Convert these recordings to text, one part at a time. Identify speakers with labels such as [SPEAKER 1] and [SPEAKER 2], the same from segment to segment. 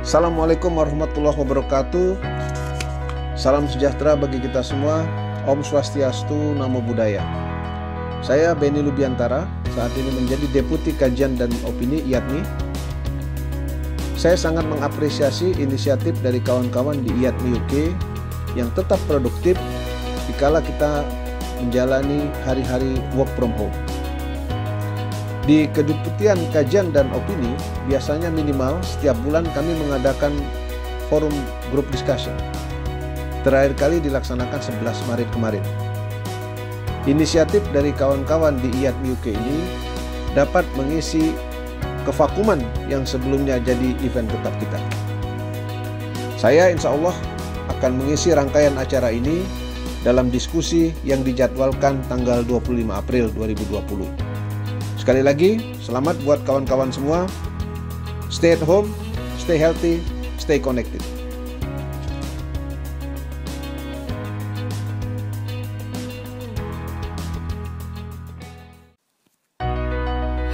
[SPEAKER 1] Assalamualaikum warahmatullahi wabarakatuh. Salam sejahtera bagi kita semua. Om Swastiastu, Namo Buddhaya. Saya Beni Lubiantara, saat ini menjadi Deputi Kajian dan Opini IATMI. Saya sangat mengapresiasi inisiatif dari kawan-kawan di IATMI UK yang tetap produktif dikala kita menjalani hari-hari work from home. Di Kedeputian Kajian dan Opini, biasanya minimal setiap bulan kami mengadakan forum grup discussion. Terakhir kali dilaksanakan 11 Maret kemarin. Inisiatif dari kawan-kawan di Iatmiuk UK ini dapat mengisi kevakuman yang sebelumnya jadi event tetap kita. Saya insya Allah akan mengisi rangkaian acara ini dalam diskusi yang dijadwalkan tanggal 25 April 2020. Sekali lagi, selamat buat kawan-kawan semua. Stay at home, stay healthy, stay connected.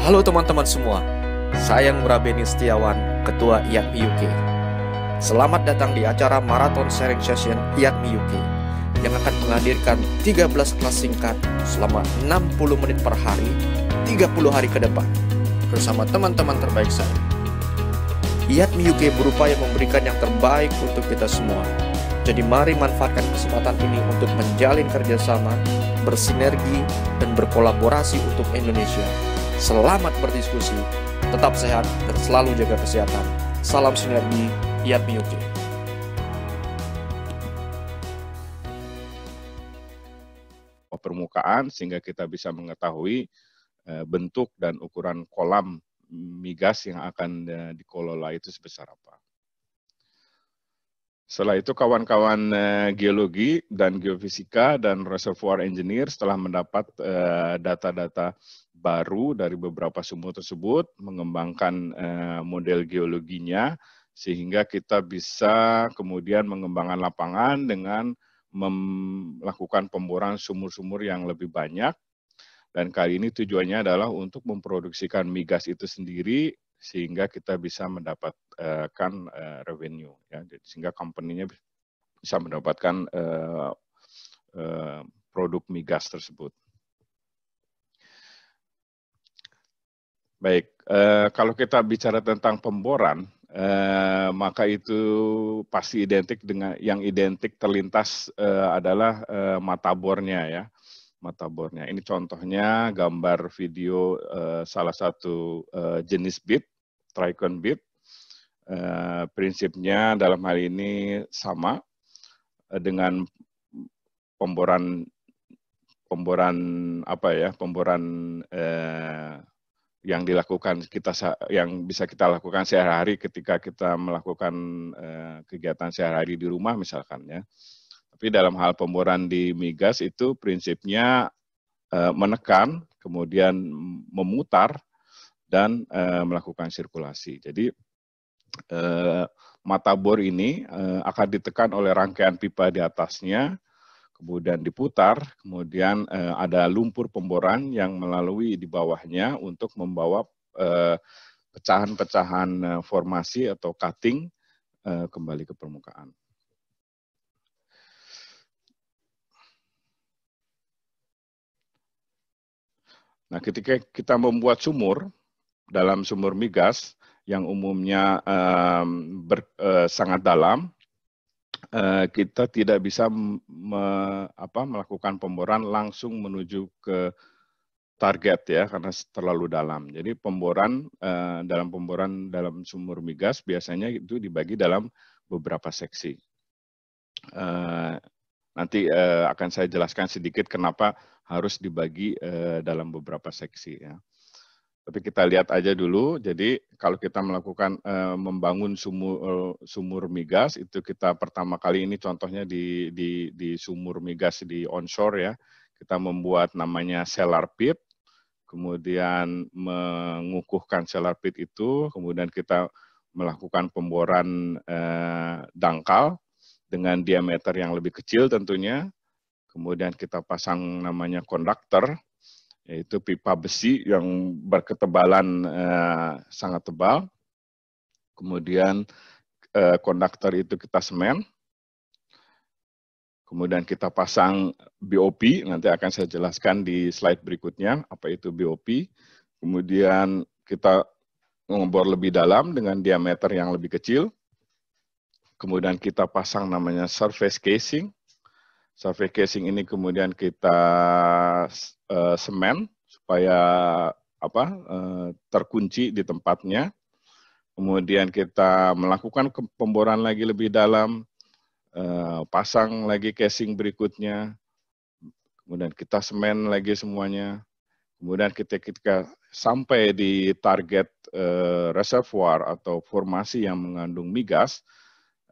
[SPEAKER 2] Halo teman-teman semua, saya Ngurah Beni Setiawan, Ketua IATMI UK. Selamat datang di acara Marathon Sharing Session IATMI UK yang akan menghadirkan 13 kelas singkat selama 60 menit per hari 30 hari ke depan bersama teman-teman terbaik saya. Iat UK berupaya memberikan yang terbaik untuk kita semua. Jadi mari manfaatkan kesempatan ini untuk menjalin kerjasama, bersinergi, dan berkolaborasi untuk Indonesia. Selamat berdiskusi, tetap sehat, dan selalu jaga kesehatan. Salam sinergi, Iat UK.
[SPEAKER 3] permukaan sehingga kita bisa mengetahui Eh, bentuk dan ukuran kolam migas yang akan eh, dikelola itu sebesar apa. Setelah itu kawan-kawan eh, geologi dan geofisika dan reservoir engineer setelah mendapat data-data baru dari beberapa sumur tersebut mengembangkan model geologinya sehingga kita bisa kemudian mengembangkan lapangan dengan melakukan pemboran sumur-sumur yang lebih banyak dan kali ini tujuannya adalah untuk memproduksikan migas itu sendiri sehingga kita bisa mendapatkan eh, revenue, ya. sehingga company-nya bisa mendapatkan eh, eh, produk migas tersebut. Baik, kalau kita bicara tentang pemboran, maka itu pasti identik dengan yang identik terlintas adalah mata bornya ya mata bornya. Ini contohnya gambar video uh, salah satu uh, jenis bit, Tricon bit. Uh, eh, prinsipnya dalam hal ini sama uh, dengan pemboran pemboran apa ya pemboran eh, yang dilakukan kita yang bisa kita lakukan sehari-hari ketika kita melakukan eh, kegiatan sehari-hari di rumah misalkan ya tapi dalam hal pemboran di migas itu prinsipnya eh, menekan, kemudian memutar dan eh, melakukan sirkulasi. Jadi eh, mata bor ini akan ditekan oleh rangkaian pipa di atasnya, kemudian diputar, kemudian ada lumpur pemboran yang melalui di bawahnya untuk membawa pecahan-pecahan formasi atau cutting kembali ke permukaan. Nah, ketika kita membuat sumur dalam sumur migas yang umumnya um, ber, uh, sangat dalam, uh, kita tidak bisa me, apa, melakukan pemboran langsung menuju ke target ya karena terlalu dalam. Jadi pemboran uh, dalam pemboran dalam sumur migas biasanya itu dibagi dalam beberapa seksi. Uh, nanti uh, akan saya jelaskan sedikit kenapa harus dibagi eh, dalam beberapa seksi ya. Tapi kita lihat aja dulu. Jadi kalau kita melakukan eh, membangun sumur eh, sumur migas itu kita pertama kali ini contohnya di di di sumur migas di onshore ya. Kita membuat namanya cellar pit, kemudian mengukuhkan cellar pit itu, kemudian kita melakukan pemboran dangkal dengan diameter yang lebih kecil tentunya kemudian kita pasang namanya konduktor, yaitu pipa besi yang berketebalan eh, sangat tebal. Kemudian eh, konduktor itu kita semen, Kemudian kita pasang BOP, nanti akan saya jelaskan di slide berikutnya apa itu BOP. Kemudian kita mengembor lebih dalam dengan diameter yang lebih kecil. Kemudian kita pasang namanya surface casing survey casing ini kemudian kita uh, semen supaya apa uh, terkunci di tempatnya. Kemudian kita melakukan pemboran lagi lebih dalam, uh, pasang lagi casing berikutnya, kemudian kita semen lagi semuanya. Kemudian kita ketika sampai di target uh, reservoir atau formasi yang mengandung migas,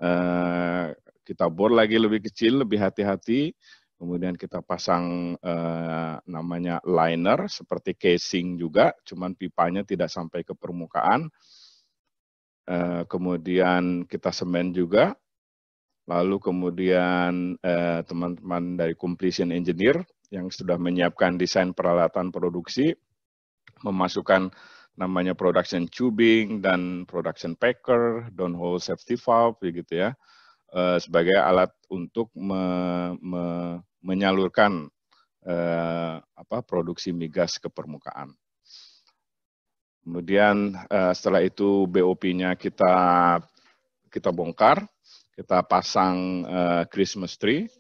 [SPEAKER 3] uh, kita bor lagi lebih kecil, lebih hati-hati. Kemudian kita pasang eh, namanya liner seperti casing juga, cuman pipanya tidak sampai ke permukaan. Eh, kemudian kita semen juga. Lalu kemudian eh, teman-teman eh, dari completion engineer yang sudah menyiapkan desain peralatan produksi memasukkan namanya production tubing dan production packer, downhole safety valve begitu ya. Eh, sebagai alat untuk me, me, menyalurkan uh, apa produksi migas ke permukaan. Kemudian uh, setelah itu BOP-nya kita kita bongkar, kita pasang uh, Christmas tree,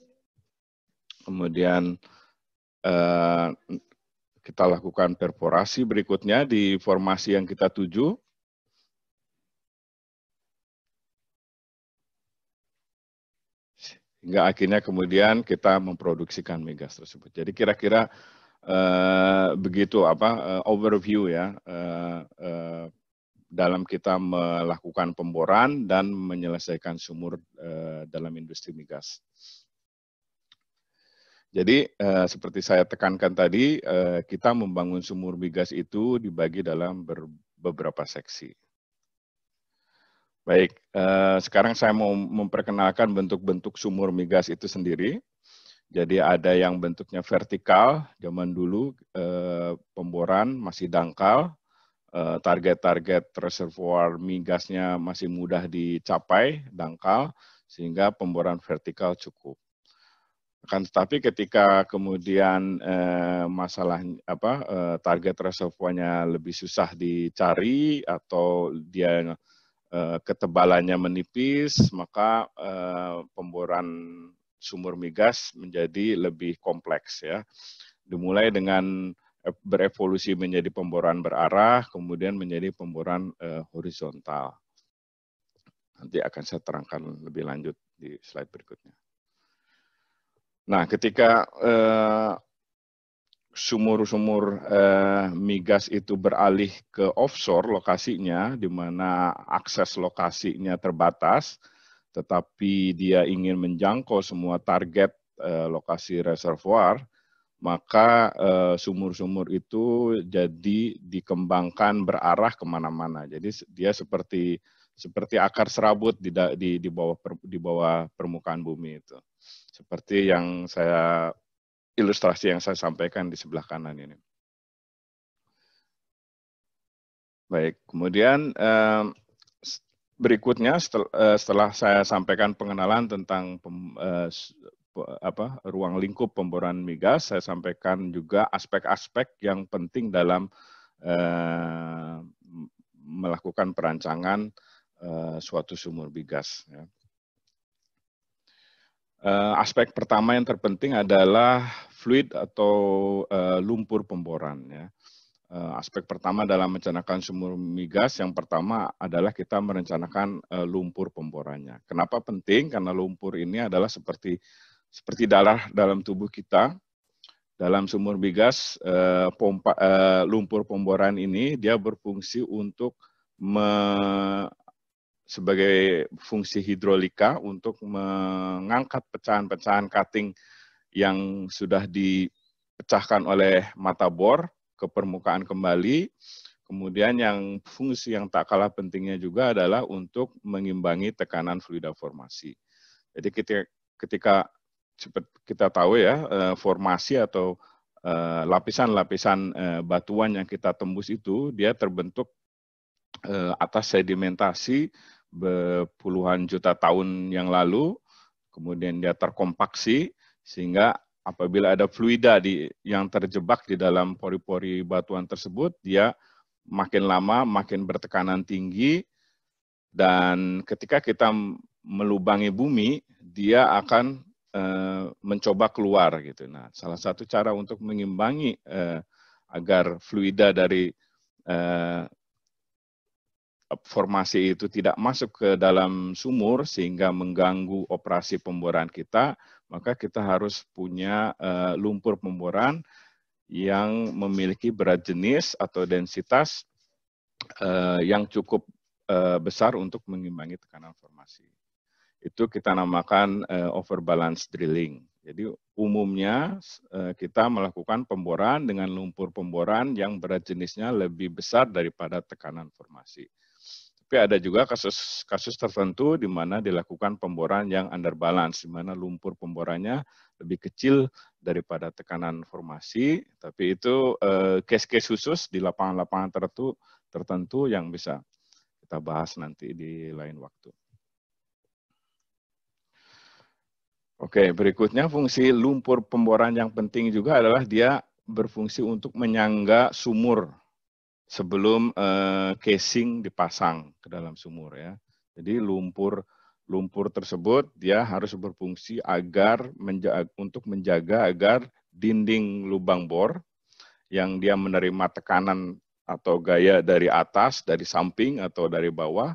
[SPEAKER 3] kemudian uh, kita lakukan perforasi berikutnya di formasi yang kita tuju hingga akhirnya kemudian kita memproduksikan migas tersebut. Jadi kira-kira eh, begitu apa eh, overview ya eh, eh, dalam kita melakukan pemboran dan menyelesaikan sumur eh, dalam industri migas. Jadi eh, seperti saya tekankan tadi, eh, kita membangun sumur migas itu dibagi dalam beberapa seksi. Baik, eh, sekarang saya mau memperkenalkan bentuk-bentuk sumur migas itu sendiri. Jadi ada yang bentuknya vertikal, zaman dulu eh, pemboran masih dangkal, eh, target-target reservoir migasnya masih mudah dicapai, dangkal, sehingga pemboran vertikal cukup. Kan, tetapi ketika kemudian eh, masalah apa eh, target reservoirnya lebih susah dicari atau dia Eh, ketebalannya menipis, maka eh, pemboran sumur migas menjadi lebih kompleks ya. Dimulai dengan berevolusi menjadi pemboran berarah, kemudian menjadi pemboran eh, horizontal. Nanti akan saya terangkan lebih lanjut di slide berikutnya. Nah, ketika sumur-sumur eh, migas itu beralih ke offshore lokasinya, di mana akses lokasinya terbatas, tetapi dia ingin menjangkau semua target eh, lokasi reservoir, maka eh, sumur-sumur itu jadi dikembangkan berarah kemana-mana. Jadi dia seperti seperti akar serabut di di, di bawah di bawah permukaan bumi itu. Seperti yang saya ilustrasi yang saya sampaikan di sebelah kanan ini. Baik, kemudian berikutnya eh, setelah saya sampaikan pengenalan tentang eh, apa ruang lingkup pemboran migas, saya sampaikan juga aspek-aspek yang penting dalam eh, melakukan perancangan suatu sumur migas. Ya. Eh, aspek pertama yang terpenting adalah fluid atau eh, lumpur pemboran. Ya. Eh, aspek pertama dalam merencanakan sumur migas yang pertama adalah kita merencanakan lumpur pemborannya. Kenapa penting? Karena lumpur ini adalah seperti seperti darah dalam tubuh kita. Dalam sumur migas, pompa, lumpur pemboran ini dia berfungsi untuk sebagai fungsi hidrolika untuk mengangkat pecahan-pecahan cutting yang sudah dipecahkan oleh mata bor ke permukaan kembali. Kemudian yang fungsi yang tak kalah pentingnya juga adalah untuk mengimbangi tekanan fluida formasi. Jadi ketika, ketika kita tahu ya eh, formasi atau eh, lapisan-lapisan eh, batuan yang kita tembus itu dia terbentuk atas sedimentasi puluhan juta tahun yang lalu, kemudian dia terkompaksi sehingga apabila ada fluida di yang terjebak di dalam pori-pori batuan tersebut, dia makin lama makin bertekanan tinggi dan ketika kita melubangi bumi, dia akan e, mencoba keluar gitu. Nah, salah satu cara untuk mengimbangi e, agar fluida dari e, formasi itu tidak masuk ke dalam sumur sehingga mengganggu operasi pemboran kita, maka kita harus punya eh, lumpur pemboran yang memiliki berat jenis atau densitas eh, yang cukup eh, besar untuk mengimbangi tekanan formasi. Itu kita namakan overbalance drilling. Jadi umumnya kita melakukan pemboran dengan lumpur pemboran yang berat jenisnya lebih besar daripada tekanan formasi. Tapi ada juga kasus-kasus tertentu di mana dilakukan pemboran yang under balance, di mana lumpur pemborannya lebih kecil daripada tekanan formasi. Tapi itu eh, case-case eh, khusus di lapangan-lapangan tertentu, tertentu yang bisa kita bahas nanti di lain waktu. Oke, berikutnya fungsi lumpur pemboran yang penting juga adalah dia berfungsi untuk menyangga sumur sebelum eh, casing dipasang ke dalam sumur ya. Jadi lumpur lumpur tersebut dia harus berfungsi agar menjaga, untuk menjaga agar dinding lubang bor yang dia menerima tekanan atau gaya dari atas, dari samping atau dari bawah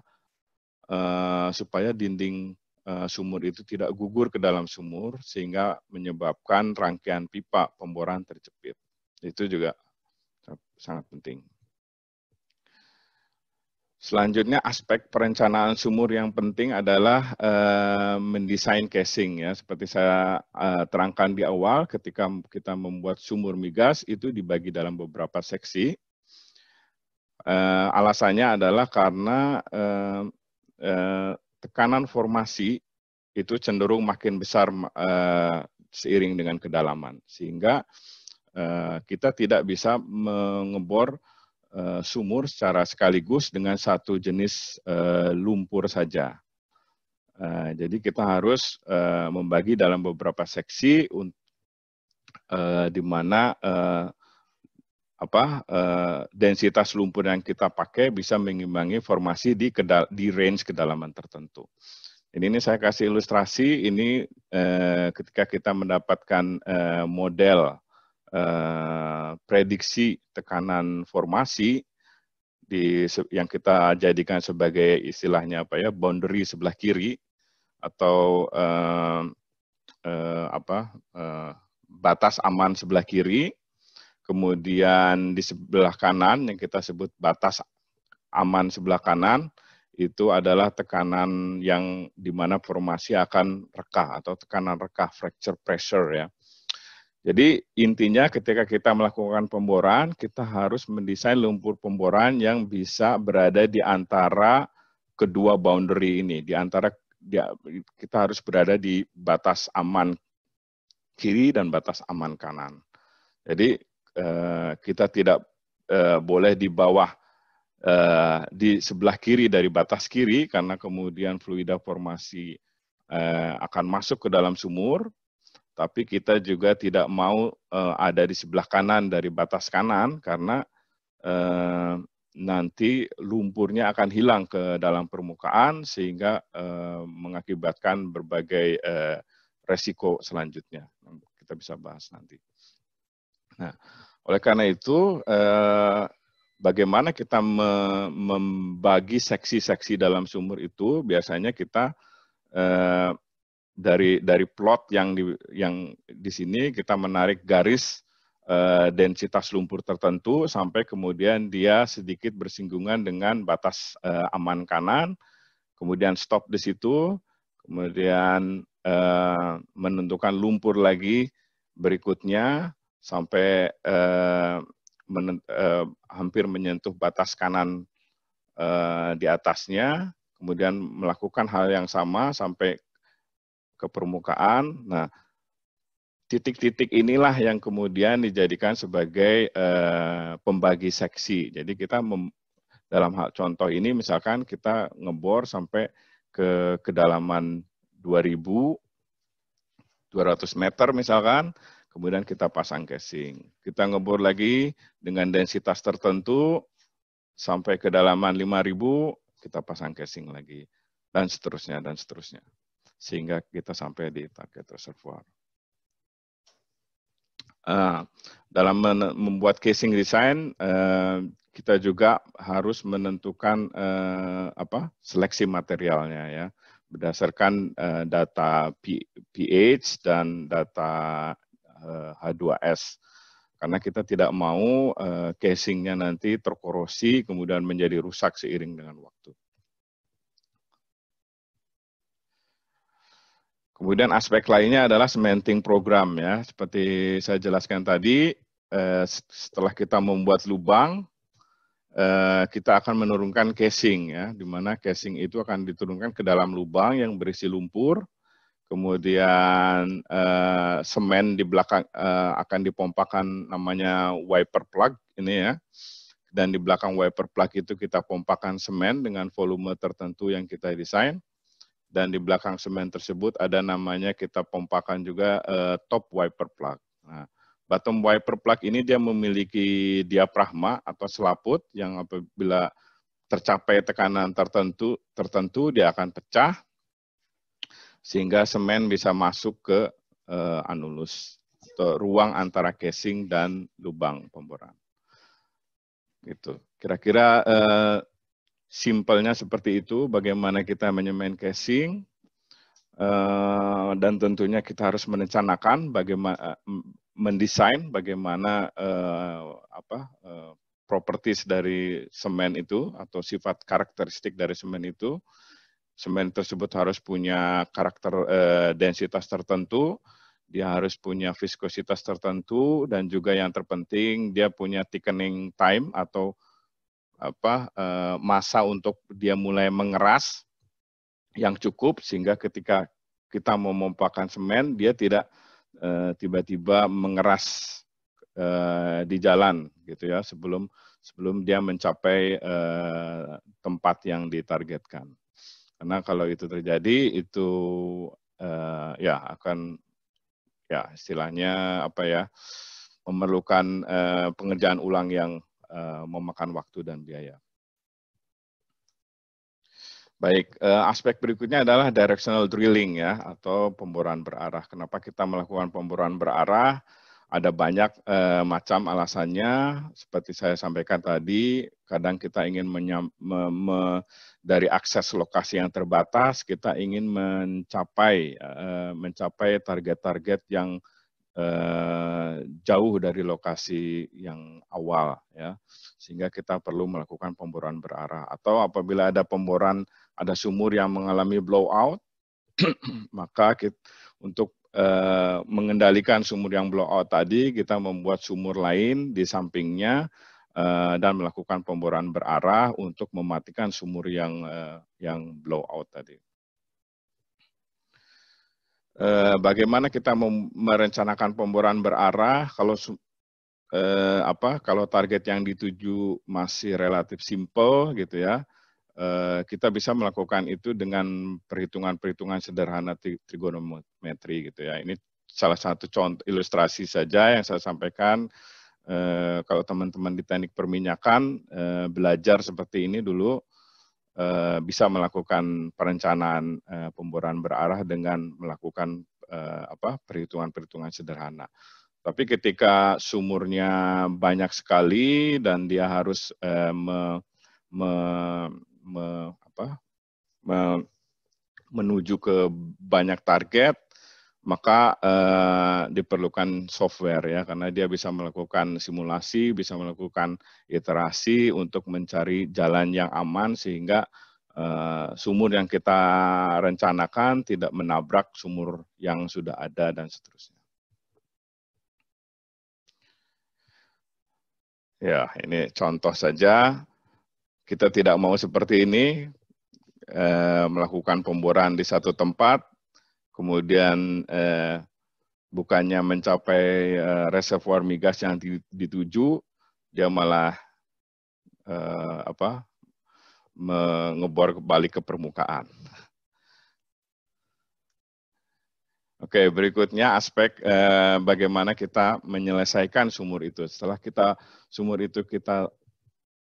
[SPEAKER 3] eh, supaya dinding eh, sumur itu tidak gugur ke dalam sumur sehingga menyebabkan rangkaian pipa pemboran terjepit. Itu juga sangat penting. Selanjutnya aspek perencanaan sumur yang penting adalah eh, mendesain casing ya. Seperti saya eh, terangkan di awal ketika kita membuat sumur migas itu dibagi dalam beberapa seksi. Eh, alasannya adalah karena tekanan formasi itu cenderung makin besar seiring dengan kedalaman. Sehingga kita tidak bisa mengebor Eh, sumur secara sekaligus dengan satu jenis eh, lumpur saja. Eh, jadi kita harus membagi dalam beberapa seksi di mana apa densitas lumpur yang kita pakai bisa mengimbangi formasi di di range kedalaman tertentu. Ini, ini saya kasih ilustrasi ini ketika kita mendapatkan model Eh, prediksi tekanan formasi di yang kita jadikan sebagai istilahnya apa ya boundary sebelah kiri atau eh, eh, apa eh, batas aman sebelah kiri kemudian di sebelah kanan yang kita sebut batas aman sebelah kanan itu adalah tekanan yang dimana formasi akan rekah atau tekanan rekah fracture pressure ya jadi intinya ketika kita melakukan pemboran, kita harus mendesain lumpur pemboran yang bisa berada di antara kedua boundary ini, di antara kita harus berada di batas aman kiri dan batas aman kanan. Jadi eh, kita tidak eh, boleh di bawah eh, di sebelah kiri dari batas kiri karena kemudian fluida formasi akan masuk ke dalam sumur tapi kita juga tidak mau uh, ada di sebelah kanan dari batas kanan karena uh, nanti lumpurnya akan hilang ke dalam permukaan sehingga uh, mengakibatkan berbagai uh, resiko selanjutnya kita bisa bahas nanti. Nah, oleh karena itu uh, bagaimana kita me membagi seksi-seksi dalam sumur itu biasanya kita uh, dari dari plot yang di yang di sini kita menarik garis uh, densitas lumpur tertentu sampai kemudian dia sedikit bersinggungan dengan batas uh, aman kanan, kemudian stop di situ, kemudian uh, menentukan lumpur lagi berikutnya sampai uh, men, uh, hampir menyentuh batas kanan uh, di atasnya, kemudian melakukan hal yang sama sampai ke permukaan. Nah, titik-titik inilah yang kemudian dijadikan sebagai eh, pembagi seksi. Jadi kita mem, dalam hal contoh ini misalkan kita ngebor sampai ke kedalaman 2000 200 meter misalkan, kemudian kita pasang casing. Kita ngebor lagi dengan densitas tertentu sampai kedalaman 5000 kita pasang casing lagi dan seterusnya dan seterusnya sehingga kita sampai di target reservoir. Uh, dalam membuat casing design, uh, kita juga harus menentukan uh, apa seleksi materialnya ya berdasarkan uh, data pH dan data uh, H2S. Karena kita tidak mau uh, casingnya nanti terkorosi kemudian menjadi rusak seiring dengan waktu. Kemudian aspek lainnya adalah cementing program ya. Seperti saya jelaskan tadi, eh, setelah kita membuat lubang, eh, kita akan menurunkan casing ya, di mana casing itu akan diturunkan ke dalam lubang yang berisi lumpur. Kemudian eh, semen di belakang akan dipompakan namanya wiper plug ini ya. Dan di belakang wiper plug itu kita pompakan semen dengan volume tertentu yang kita desain dan di belakang semen tersebut ada namanya kita pompakan juga uh, top wiper plug. Nah, bottom wiper plug ini dia memiliki diafragma atau selaput yang apabila tercapai tekanan tertentu tertentu dia akan pecah sehingga semen bisa masuk ke uh, anulus atau ruang antara casing dan lubang pemboran. Gitu. Kira-kira uh, Simpelnya seperti itu, bagaimana kita menyemain casing, eh, dan tentunya kita harus merencanakan bagaimana eh, mendesain bagaimana eh, apa properties dari semen itu atau sifat karakteristik dari semen itu semen tersebut harus punya karakter densitas tertentu, dia harus punya viskositas tertentu, dan juga yang terpenting dia punya thickening time atau apa e, masa untuk dia mulai mengeras yang cukup sehingga ketika kita memompakan semen dia tidak tiba eh, tiba-tiba mengeras e, di jalan gitu ya sebelum sebelum dia mencapai e, tempat yang ditargetkan karena kalau itu terjadi itu e, ya akan ya istilahnya apa ya memerlukan e, pengerjaan ulang yang Eh, memakan waktu dan biaya. Baik, eh, aspek berikutnya adalah directional drilling ya atau pemboran berarah. Kenapa kita melakukan pemboran berarah? Ada banyak eh, macam alasannya. Seperti saya sampaikan tadi, kadang kita ingin menyam, me, me, dari akses lokasi yang terbatas, kita ingin mencapai mencapai target-target yang Eh, jauh dari lokasi yang awal ya sehingga kita perlu melakukan pemboran berarah atau apabila ada pemboran ada sumur yang mengalami blowout maka kita, untuk eh, mengendalikan sumur yang blowout tadi kita membuat sumur lain di sampingnya eh, dan melakukan pemboran berarah untuk mematikan sumur yang eh, yang blowout tadi. Eh, bagaimana kita merencanakan pemboran berarah kalau eh, apa kalau target yang dituju masih relatif simple gitu ya eh, kita bisa melakukan itu dengan perhitungan-perhitungan sederhana trigonometri gitu ya ini salah satu contoh ilustrasi saja yang saya sampaikan eh, kalau teman-teman di teknik perminyakan eh, belajar seperti ini dulu Eh, bisa melakukan perencanaan uh, eh, pemboran berarah dengan melakukan eh, apa perhitungan-perhitungan sederhana. Tapi ketika sumurnya banyak sekali dan dia harus eh, me, me, me, apa, me, menuju ke banyak target, maka eh, diperlukan software ya karena dia bisa melakukan simulasi, bisa melakukan iterasi untuk mencari jalan yang aman sehingga eh, sumur yang kita rencanakan tidak menabrak sumur yang sudah ada dan seterusnya. Ya, ini contoh saja. Kita tidak mau seperti ini, eh, melakukan pemboran di satu tempat, kemudian eh, bukannya mencapai eh, reservoir migas yang dituju, dia malah eh, apa mengebor kembali ke permukaan. Oke, berikutnya aspek eh, bagaimana kita menyelesaikan sumur itu. Setelah kita sumur itu kita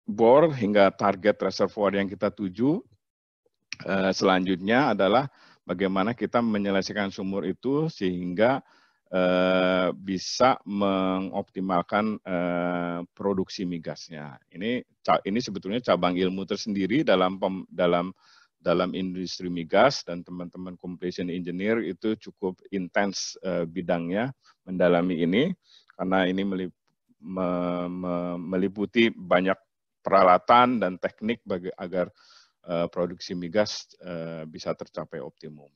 [SPEAKER 3] bor hingga target reservoir yang kita tuju, eh, selanjutnya adalah bagaimana kita menyelesaikan sumur itu sehingga eh, bisa mengoptimalkan eh, produksi migasnya. Ini ini sebetulnya cabang ilmu tersendiri dalam dalam dalam industri migas dan teman-teman completion engineer itu cukup intens eh, bidangnya mendalami ini karena ini meliputi banyak peralatan dan teknik agar Eh, produksi migas eh, bisa tercapai optimum.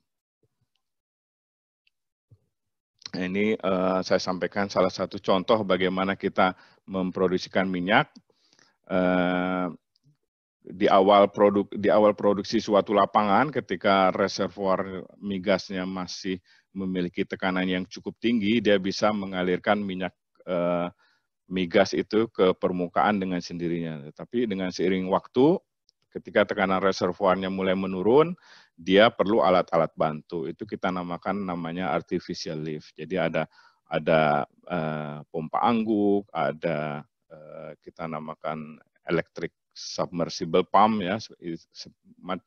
[SPEAKER 3] Nah, ini eh, saya sampaikan salah satu contoh bagaimana kita memproduksikan minyak di awal produk di awal produksi suatu lapangan ketika reservoir migasnya masih memiliki tekanan yang cukup tinggi dia bisa mengalirkan minyak migas itu ke permukaan dengan sendirinya. Tapi dengan seiring waktu Ketika tekanan reservoirnya mulai menurun, dia perlu alat-alat bantu. Itu kita namakan namanya artificial lift. Jadi ada ada uh, pompa angguk, ada uh, kita namakan electric submersible pump ya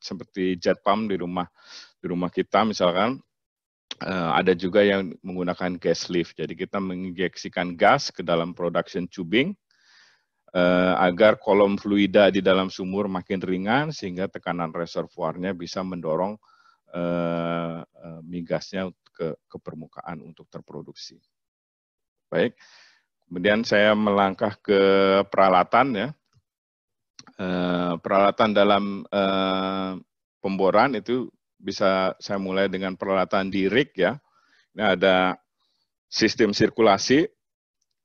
[SPEAKER 3] seperti jet pump di rumah di rumah kita misalkan eh, ada juga yang menggunakan gas lift. Jadi kita menginjeksikan gas ke dalam production tubing Eh, agar kolom fluida di dalam sumur makin ringan sehingga tekanan reservoirnya bisa mendorong eh, eh, migasnya ke, ke permukaan untuk terproduksi. Baik, kemudian saya melangkah ke peralatan ya. peralatan dalam pemboran itu bisa saya mulai dengan peralatan di rig ya. Ini ada sistem sirkulasi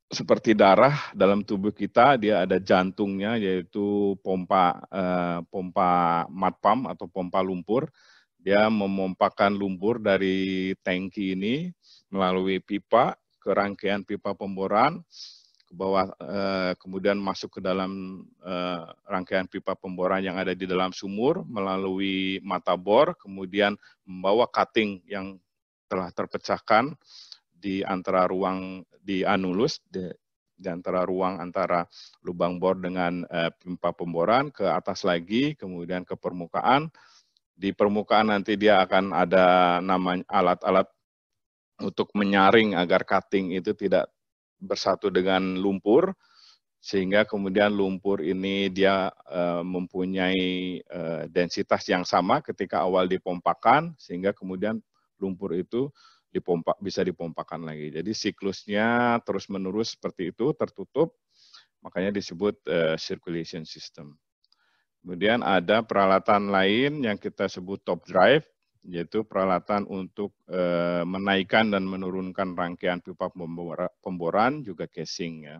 [SPEAKER 3] seperti darah dalam tubuh kita dia ada jantungnya yaitu pompa eh, pompa matpam atau pompa lumpur dia memompakan lumpur dari tangki ini melalui pipa ke rangkaian pipa pemboran ke bawah eh, kemudian masuk ke dalam eh, rangkaian pipa pemboran yang ada di dalam sumur melalui mata bor kemudian membawa cutting yang telah terpecahkan di antara ruang di anulus di, di antara ruang antara lubang bor dengan eh, pipa pemboran ke atas lagi kemudian ke permukaan di permukaan nanti dia akan ada namanya alat-alat untuk menyaring agar cutting itu tidak bersatu dengan lumpur sehingga kemudian lumpur ini dia uh, mempunyai uh, densitas yang sama ketika awal dipompakan sehingga kemudian lumpur itu dipompa bisa dipompakan lagi. Jadi siklusnya terus menerus seperti itu tertutup, makanya disebut uh, circulation system. Kemudian ada peralatan lain yang kita sebut top drive, yaitu peralatan untuk uh, menaikkan dan menurunkan rangkaian pipa pemboran juga casing ya.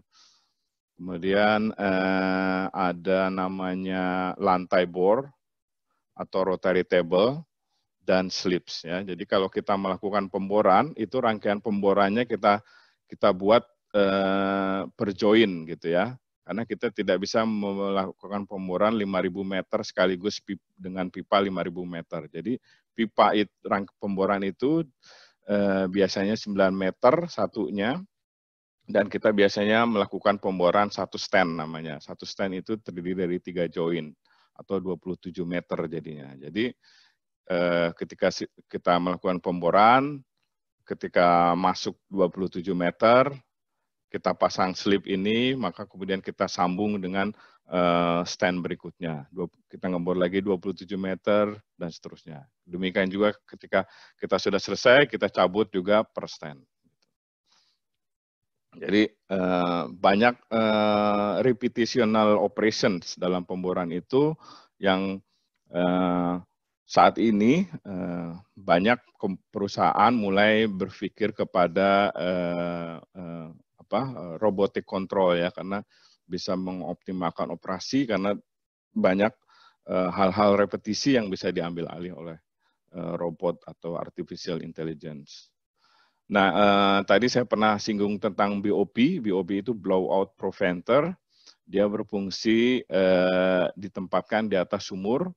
[SPEAKER 3] Kemudian uh, ada namanya lantai bor atau rotary table dan slips ya. Jadi kalau kita melakukan pemboran itu rangkaian pemborannya kita kita buat eh, per join gitu ya. Karena kita tidak bisa melakukan pemboran 5000 meter sekaligus dengan pipa 5000 meter. Jadi pipa itu rangka pemboran itu eh, biasanya 9 meter satunya dan kita biasanya melakukan pemboran satu stand namanya. Satu stand itu terdiri dari tiga join atau 27 meter jadinya. Jadi Eh, ketika kita melakukan pemboran, ketika masuk 27 meter, kita pasang slip ini, maka kemudian kita sambung dengan eh, stand berikutnya. kita ngebor lagi 27 meter, dan seterusnya. Demikian juga ketika kita sudah selesai, kita cabut juga per stand. Jadi eh, banyak repetitional operations dalam pemboran itu yang saat ini eh, banyak perusahaan mulai berpikir kepada eh, eh, apa robotik kontrol ya karena bisa mengoptimalkan operasi karena banyak hal-hal repetisi yang bisa diambil alih oleh robot atau artificial intelligence. Nah, tadi saya pernah singgung tentang BOP. BOP itu blowout preventer. Dia berfungsi eh, ditempatkan di atas sumur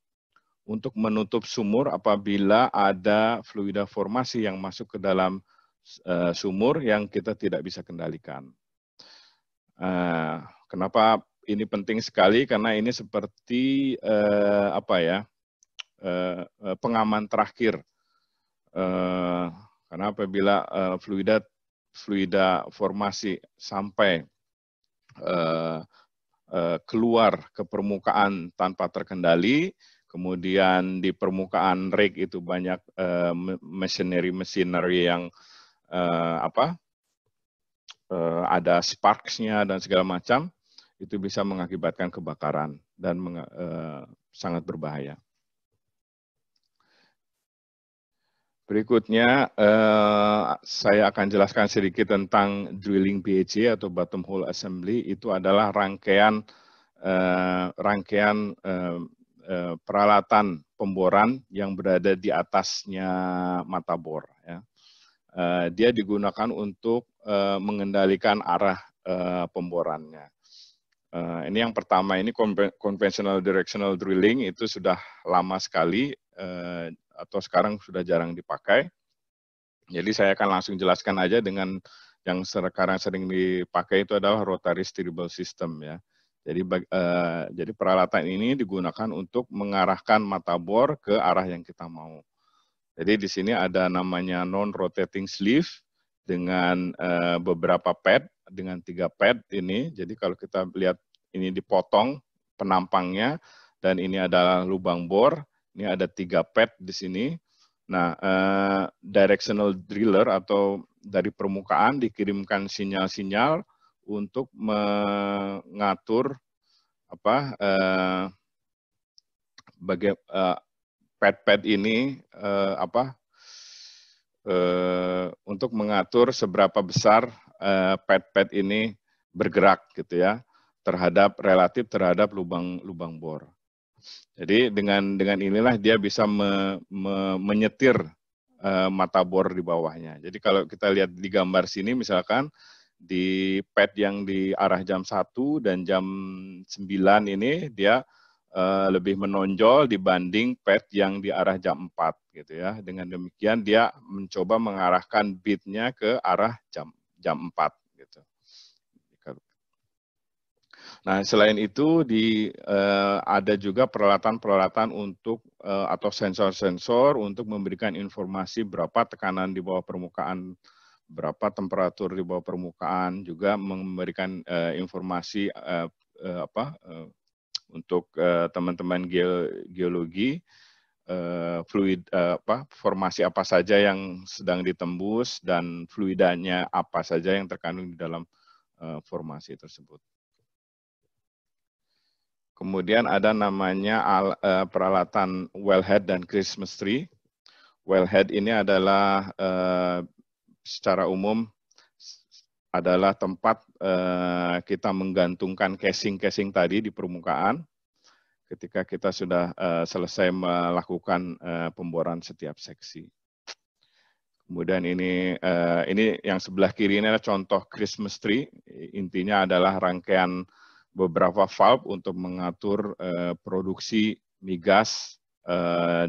[SPEAKER 3] untuk menutup sumur apabila ada fluida formasi yang masuk ke dalam uh, sumur yang kita tidak bisa kendalikan. Uh, kenapa ini penting sekali karena ini seperti uh, apa ya uh, pengaman terakhir. Uh, karena apabila uh, fluida fluida formasi sampai uh, uh, keluar ke permukaan tanpa terkendali, kemudian di permukaan rig itu banyak uh, machinery machinery yang uh, apa uh, ada sparksnya dan segala macam itu bisa mengakibatkan kebakaran dan uh, sangat berbahaya. Berikutnya uh, saya akan jelaskan sedikit tentang drilling BAC e atau bottom hole assembly itu adalah rangkaian uh, rangkaian uh, Eh, peralatan pemboran yang berada di atasnya mata bor. Ya. Eh, dia digunakan untuk eh, mengendalikan arah pemborannya. ini yang pertama ini conventional directional drilling itu sudah lama sekali atau sekarang sudah jarang dipakai. Jadi saya akan langsung jelaskan aja dengan yang sekarang sering dipakai itu adalah rotary steerable system ya. Jadi uh, jadi peralatan ini digunakan untuk mengarahkan mata bor ke arah yang kita mau. Jadi di sini ada namanya non rotating sleeve dengan uh, beberapa pad dengan tiga pad ini. Jadi kalau kita lihat ini dipotong penampangnya dan ini adalah lubang bor. Ini ada tiga pad di sini. Nah, uh, directional driller atau dari permukaan dikirimkan sinyal-sinyal untuk mengatur apa eh, eh, pet-pet ini eh, apa eh, untuk mengatur seberapa besar eh, pad pet-pet ini bergerak gitu ya terhadap relatif terhadap lubang-lubang bor. Jadi dengan dengan inilah dia bisa me, me, menyetir eh, mata bor di bawahnya. Jadi kalau kita lihat di gambar sini misalkan di pad yang di arah jam 1 dan jam 9 ini dia uh, lebih menonjol dibanding pad yang di arah jam 4 gitu ya. Dengan demikian dia mencoba mengarahkan beatnya ke arah jam jam 4 gitu. Nah, selain itu di uh, ada juga peralatan-peralatan untuk uh, atau sensor-sensor untuk memberikan informasi berapa tekanan di bawah permukaan berapa temperatur di bawah permukaan juga memberikan uh, informasi uh, uh, apa uh, untuk teman-teman uh, ge geologi uh, fluid uh, apa formasi apa saja yang sedang ditembus dan fluidanya apa saja yang terkandung di dalam uh, formasi tersebut. Kemudian ada namanya al, uh, peralatan wellhead dan Christmas tree. Wellhead ini adalah uh, secara umum adalah tempat eh, kita menggantungkan casing-casing tadi di permukaan ketika kita sudah eh, selesai melakukan eh, pemboran setiap seksi. Kemudian ini ini yang sebelah kiri ini adalah contoh Christmas tree. Intinya adalah rangkaian beberapa valve untuk mengatur produksi migas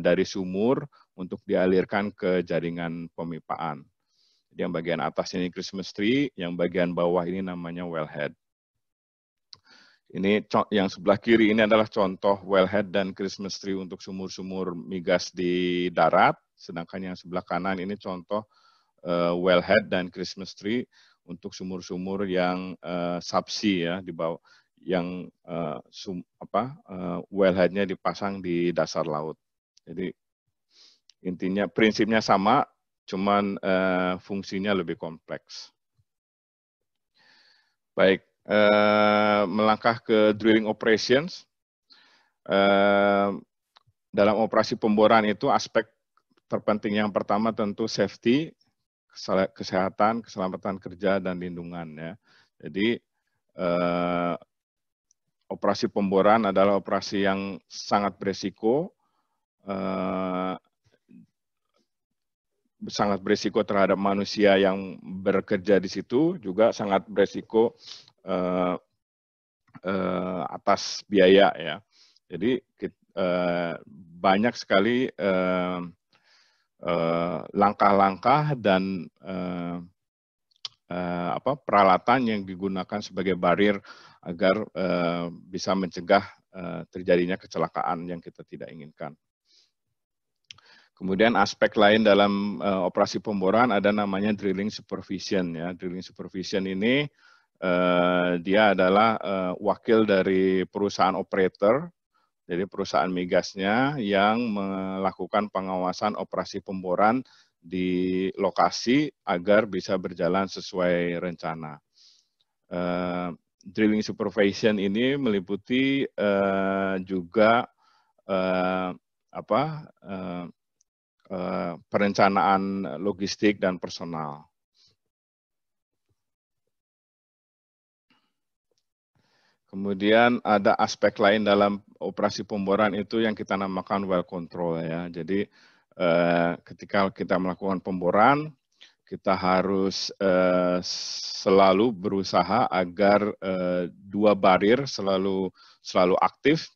[SPEAKER 3] dari sumur untuk dialirkan ke jaringan pemipaan. Jadi yang bagian atas ini Christmas tree, yang bagian bawah ini namanya wellhead. Ini yang sebelah kiri ini adalah contoh wellhead dan Christmas tree untuk sumur-sumur migas di darat, sedangkan yang sebelah kanan ini contoh eh, wellhead dan Christmas tree untuk sumur-sumur yang uh, subsea ya di bawah yang uh, sum, apa uh, wellheadnya dipasang di dasar laut. Jadi intinya prinsipnya sama cuman uh, fungsinya lebih kompleks. Baik, uh, melangkah ke drilling operations. Uh, dalam operasi pemboran itu aspek terpenting yang pertama tentu safety, kesehatan, keselamatan kerja, dan lindungan. Ya. Jadi eh, operasi pemboran adalah operasi yang sangat beresiko, eh, sangat berisiko terhadap manusia yang bekerja di situ juga sangat berisiko uh, uh, atas biaya ya. Jadi uh, banyak sekali langkah-langkah langkah-langkah dan uh, uh, apa peralatan yang digunakan sebagai barir agar uh, bisa mencegah uh, terjadinya kecelakaan yang kita tidak inginkan. Kemudian aspek lain dalam uh, operasi pemboran ada namanya drilling supervision ya. Drilling supervision ini uh, dia adalah uh, wakil dari perusahaan operator, jadi perusahaan migasnya yang melakukan pengawasan operasi pemboran di lokasi agar bisa berjalan sesuai rencana. Uh, drilling supervision ini meliputi uh, juga uh, apa? Uh, Eh, perencanaan logistik dan personal. Kemudian ada aspek lain dalam operasi pemboran itu yang kita namakan well control ya. Jadi eh, ketika kita melakukan pemboran, kita harus eh, selalu berusaha agar dua barir selalu selalu aktif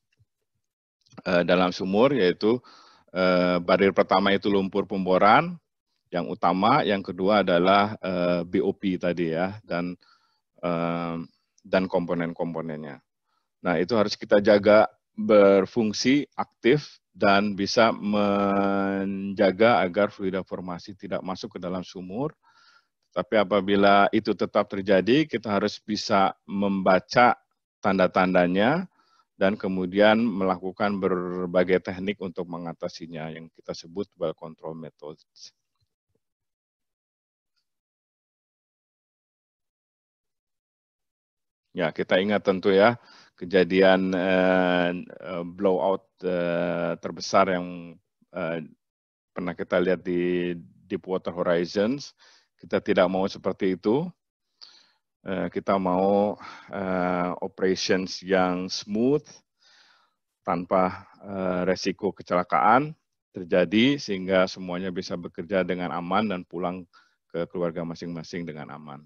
[SPEAKER 3] dalam sumur yaitu eh, barir pertama itu lumpur pemboran, yang utama, yang kedua adalah eh, BOP tadi ya dan eh, dan komponen-komponennya. Nah itu harus kita jaga berfungsi aktif dan bisa menjaga agar fluida formasi tidak masuk ke dalam sumur. Tapi apabila itu tetap terjadi, kita harus bisa membaca tanda-tandanya dan kemudian melakukan berbagai teknik untuk mengatasinya yang kita sebut well control methods. Ya, kita ingat tentu ya kejadian eh, eh blowout eh, terbesar yang eh, pernah kita lihat di Deepwater Horizons. Kita tidak mau seperti itu. Eh, kita mau uh, operations yang smooth tanpa uh, resiko kecelakaan terjadi sehingga semuanya bisa bekerja dengan aman dan pulang ke keluarga masing-masing dengan aman.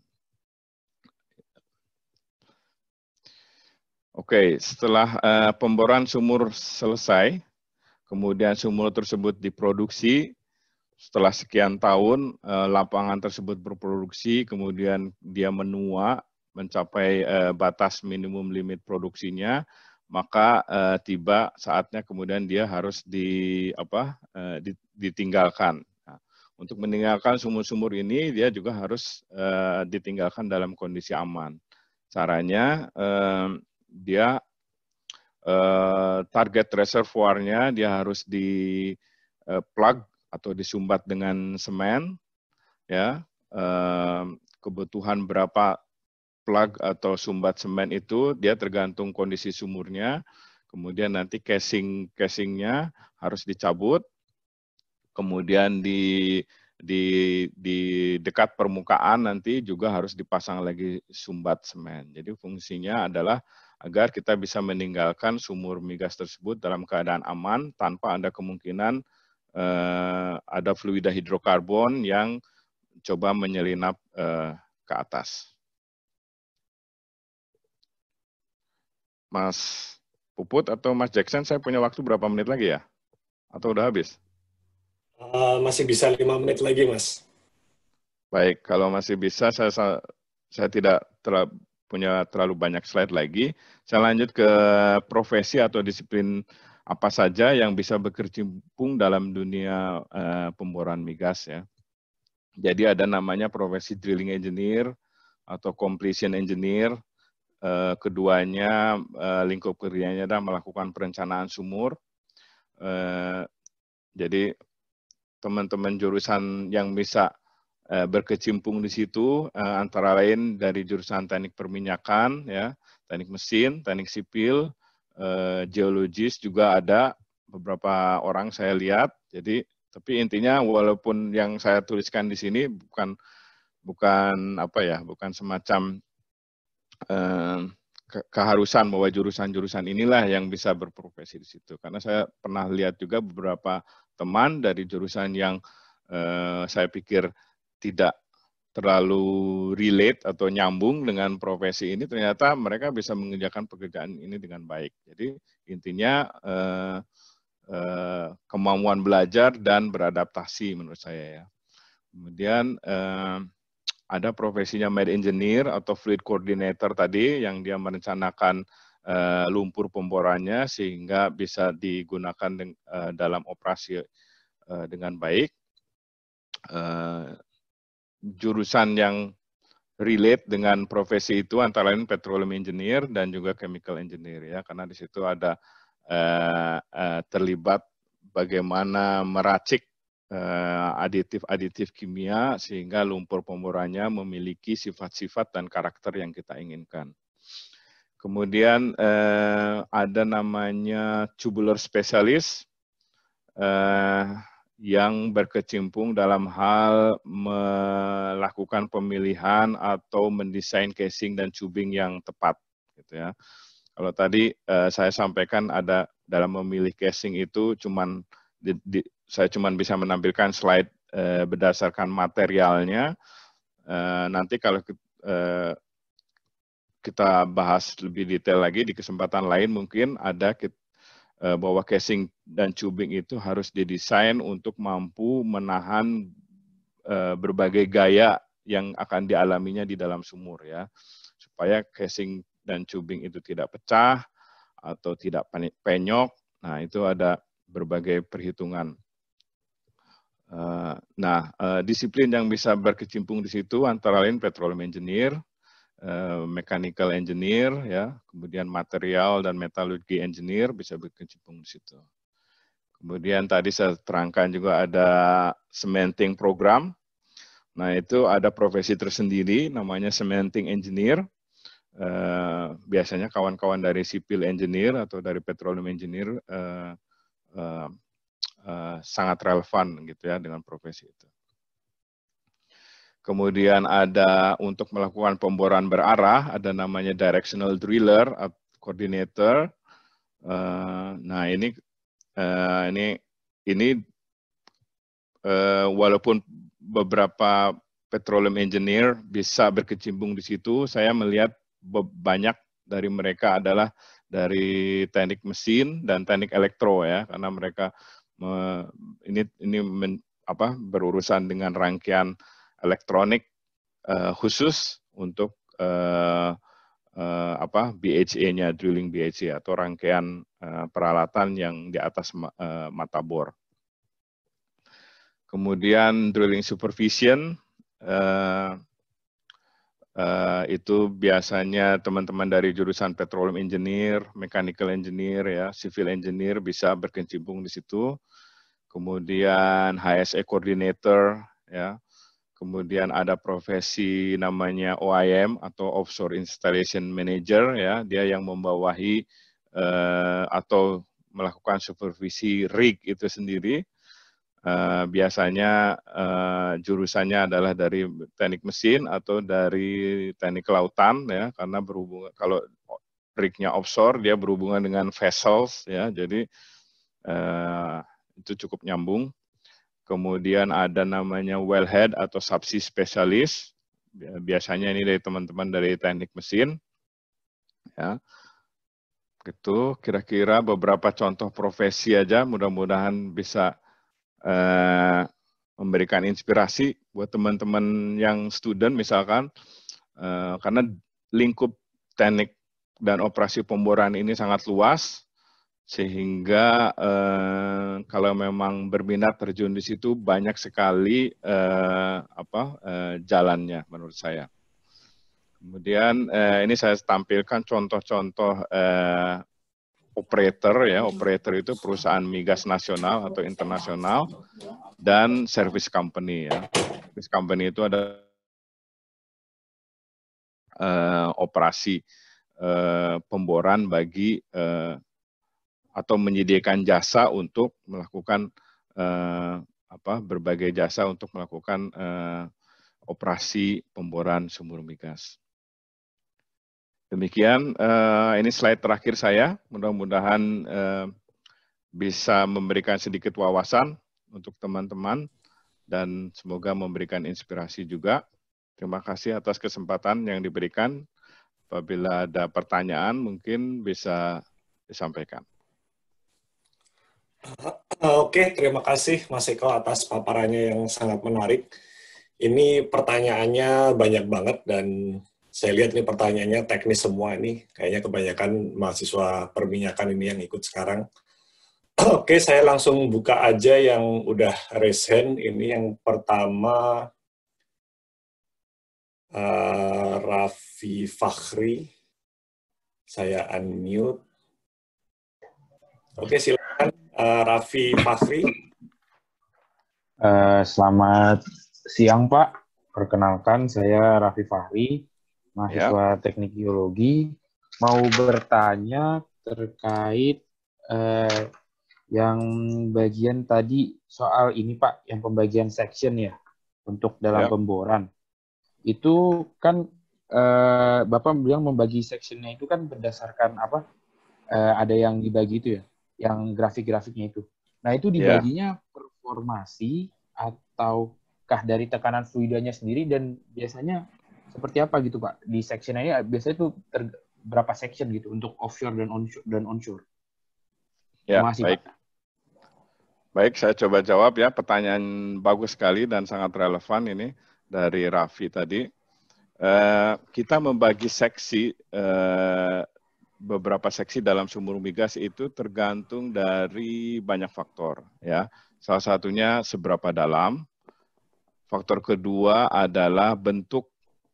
[SPEAKER 3] Oke, okay, setelah uh, pemboran sumur selesai, kemudian sumur tersebut diproduksi setelah sekian tahun eh, lapangan tersebut berproduksi, kemudian dia menua mencapai eh, batas minimum limit produksinya, maka eh, tiba saatnya kemudian dia harus di apa ditinggalkan. Nah, untuk meninggalkan sumur-sumur ini, dia juga harus ditinggalkan dalam kondisi aman. Caranya dia target reservoirnya dia harus di plug atau disumbat dengan semen ya kebutuhan berapa plug atau sumbat semen itu dia tergantung kondisi sumurnya kemudian nanti casing casingnya harus dicabut kemudian di di di dekat permukaan nanti juga harus dipasang lagi sumbat semen jadi fungsinya adalah agar kita bisa meninggalkan sumur migas tersebut dalam keadaan aman tanpa ada kemungkinan eh, ada fluida hidrokarbon yang coba menyelinap eh, ke atas. Mas Puput atau Mas Jackson, saya punya waktu berapa menit lagi ya? Atau udah habis? Uh, masih bisa lima menit lagi, Mas. Baik, kalau masih bisa, saya, saya tidak terlalu punya terlalu banyak slide lagi. Saya lanjut ke profesi atau disiplin apa saja yang bisa berkecimpung dalam dunia uh, pemboran migas ya. Jadi ada namanya profesi drilling engineer atau completion engineer. Uh, keduanya uh, lingkup kerjanya adalah melakukan perencanaan sumur. Uh, jadi teman-teman jurusan yang bisa uh, berkecimpung di situ uh, antara lain dari jurusan teknik perminyakan ya, teknik mesin, teknik sipil, Eh, geologis juga ada beberapa orang saya lihat. Jadi tapi intinya walaupun yang saya tuliskan di sini bukan bukan apa ya, bukan semacam eh, keharusan bahwa jurusan-jurusan inilah yang bisa berprofesi di situ. Karena saya pernah lihat juga beberapa teman dari jurusan yang eh, saya pikir tidak terlalu relate atau nyambung dengan profesi ini ternyata mereka bisa mengerjakan pekerjaan ini dengan baik. Jadi intinya eh, eh, kemampuan belajar dan beradaptasi menurut saya ya. Kemudian eh, ada profesinya med engineer atau fluid coordinator tadi yang dia merencanakan eh, lumpur pemborannya sehingga bisa digunakan eh, dalam operasi eh, dengan baik. Eh, jurusan yang relate dengan profesi itu antara lain petroleum engineer dan juga chemical engineer ya karena di situ ada uh, uh, terlibat bagaimana meracik eh, aditif-aditif uh, kimia sehingga lumpur pemurahnya memiliki sifat-sifat dan karakter yang kita inginkan. Kemudian uh, ada namanya tubular specialist. uh, yang berkecimpung dalam hal melakukan pemilihan atau mendesain casing dan tubing yang tepat gitu ya. Kalau tadi eh, saya sampaikan ada dalam memilih casing itu cuman di, di, saya cuma bisa menampilkan slide eh, berdasarkan materialnya. Eh, nanti kalau eh, kita bahas lebih detail lagi di kesempatan lain mungkin ada kita Eh, bahwa casing dan tubing itu harus didesain untuk mampu menahan eh, berbagai gaya yang akan dialaminya di dalam sumur ya supaya casing dan tubing itu tidak pecah atau tidak penyok nah itu ada berbagai perhitungan eh, nah disiplin yang bisa berkecimpung di situ antara lain petroleum engineer Eh, mechanical engineer ya, kemudian material dan metalurgi engineer bisa berkecimpung di situ. Kemudian tadi saya terangkan juga ada cementing program. Nah, itu ada profesi tersendiri namanya cementing engineer. Eh, biasanya kawan-kawan dari civil engineer atau dari petroleum engineer eh, sangat relevan gitu ya dengan profesi itu. Kemudian ada untuk melakukan pemboran berarah, ada namanya directional driller, coordinator. Eh, nah ini eh, ini ini eh, walaupun beberapa petroleum engineer bisa berkecimpung di situ, saya melihat banyak dari mereka adalah dari teknik mesin dan teknik elektro ya, karena mereka ini ini apa berurusan dengan rangkaian elektronik uh, khusus untuk uh, uh, apa BHA-nya drilling BHA atau rangkaian uh, peralatan yang di atas ma uh, mata bor. Kemudian drilling supervision uh, uh, itu biasanya teman-teman dari jurusan petroleum engineer, mechanical engineer ya, civil engineer bisa berkecimpung di situ. Kemudian HSE coordinator ya kemudian ada profesi namanya OIM atau Offshore Installation Manager ya dia yang membawahi uh, atau melakukan supervisi rig itu sendiri uh, biasanya uh, jurusannya adalah dari teknik mesin atau dari teknik kelautan ya karena berhubungan kalau rignya offshore dia berhubungan dengan vessels ya jadi uh, itu cukup nyambung Kemudian ada namanya wellhead atau subsea spesialis. Biasanya ini dari teman-teman dari teknik mesin. Ya. Itu kira-kira beberapa contoh profesi aja mudah-mudahan bisa eh, memberikan inspirasi buat teman-teman yang student misalkan eh, karena lingkup teknik dan operasi pemboran ini sangat luas sehingga eh, kalau memang berminat terjun di situ banyak sekali eh, apa eh, jalannya menurut saya. Kemudian eh, ini saya tampilkan contoh-contoh eh, operator ya operator itu perusahaan migas nasional atau internasional dan service company ya. Service company itu ada eh, operasi eh, pemboran bagi eh, atau menyediakan jasa untuk melakukan eh, apa berbagai jasa untuk melakukan eh, operasi pemboran sumur migas. Demikian eh, ini slide terakhir saya. Mudah-mudahan eh, bisa memberikan sedikit wawasan untuk teman-teman dan semoga memberikan inspirasi juga. Terima kasih atas kesempatan yang diberikan. Apabila ada pertanyaan mungkin bisa disampaikan.
[SPEAKER 4] Oke, terima kasih Mas Eko atas paparannya yang sangat menarik. Ini pertanyaannya banyak banget dan saya lihat ini pertanyaannya teknis semua ini. Kayaknya kebanyakan mahasiswa perminyakan ini yang ikut sekarang. Oke, saya langsung buka aja yang udah raise Ini yang pertama uh, Raffi Fakhri. Saya unmute. Oke, silakan uh, Raffi Fasri.
[SPEAKER 5] Uh, eh, selamat siang Pak. Perkenalkan saya Raffi Fahri, mahasiswa yep. Ya. teknik geologi. Mau bertanya terkait uh, yang bagian tadi soal ini Pak, yang pembagian section ya untuk dalam yep. Ya. pemboran. Itu kan uh, Bapak bilang membagi sectionnya itu kan berdasarkan apa? Uh, ada yang dibagi itu ya? yang grafik-grafiknya itu. Nah, itu ya. dibaginya yeah. performasi ataukah dari tekanan fluidanya sendiri dan biasanya seperti apa gitu, Pak? Di section ini eh, biasanya itu berapa section gitu untuk offshore dan onshore dan onshore. Ya, Masih,
[SPEAKER 3] baik. Pak. Baik, saya coba jawab ya. Pertanyaan bagus sekali dan sangat relevan ini dari Raffi tadi. Eh, kita membagi seksi eh, beberapa seksi dalam sumur migas itu tergantung dari banyak faktor ya. Salah satunya seberapa dalam. Faktor kedua adalah bentuk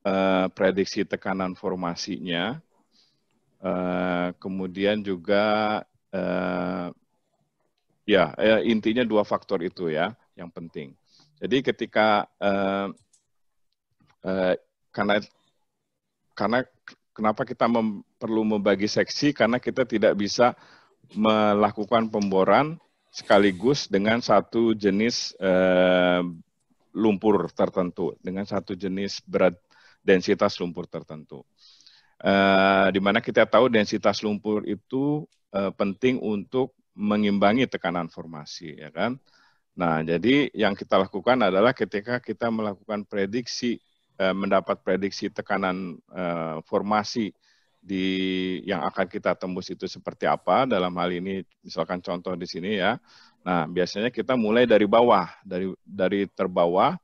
[SPEAKER 3] eh, prediksi tekanan formasinya. Eh, kemudian juga eh, ya eh, intinya dua faktor itu ya yang penting. Jadi ketika eh, eh, karena karena kenapa kita mem, perlu membagi seksi karena kita tidak bisa melakukan pemboran sekaligus dengan satu jenis eh, lumpur tertentu, dengan satu jenis berat densitas lumpur tertentu. Eh, di mana kita tahu densitas lumpur itu eh, penting untuk mengimbangi tekanan formasi, ya kan? Nah, jadi yang kita lakukan adalah ketika kita melakukan prediksi, eh, mendapat prediksi tekanan eh, formasi di yang akan kita tembus itu seperti apa dalam hal ini misalkan contoh di sini ya nah biasanya kita mulai dari bawah dari dari terbawah